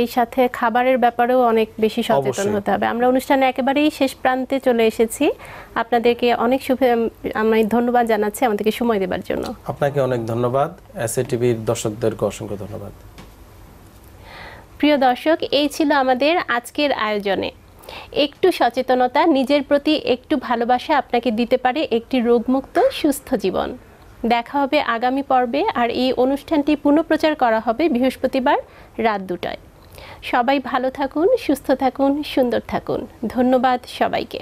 Speaker 1: এই সাথে খাবারের ব্যাপারেও অনেক বেশি সচেতন হতে হবে আমরা অনুষ্ঠানে একেবারেই শেষ প্রান্তে চলে এসেছি আপনাদেরকে অনেক শুভে আমি ধন্যবাদ জানাচ্ছি আমাদেরকে সময় দেবার জন্য
Speaker 2: আপনাকে অনেক ধন্যবাদ এস টিভির দর্শকদেরকে অসংখ্য ধন্যবাদ
Speaker 1: প্রিয় দর্শক এই ছিল আমাদের আজকের আয়োজনে একটু সচেতনতা নিজের প্রতি একটু ভালোবাসা আপনাকে দিতে পারে একটি রোগমুক্ত সুস্থ জীবন দেখা হবে আগামী পর্বে আর এই অনুষ্ঠানটি পুনঃপ্রচার করা হবে বৃহস্পতিবার রাত দুটায় সবাই ভালো থাকুন সুস্থ থাকুন সুন্দর থাকুন ধন্যবাদ সবাইকে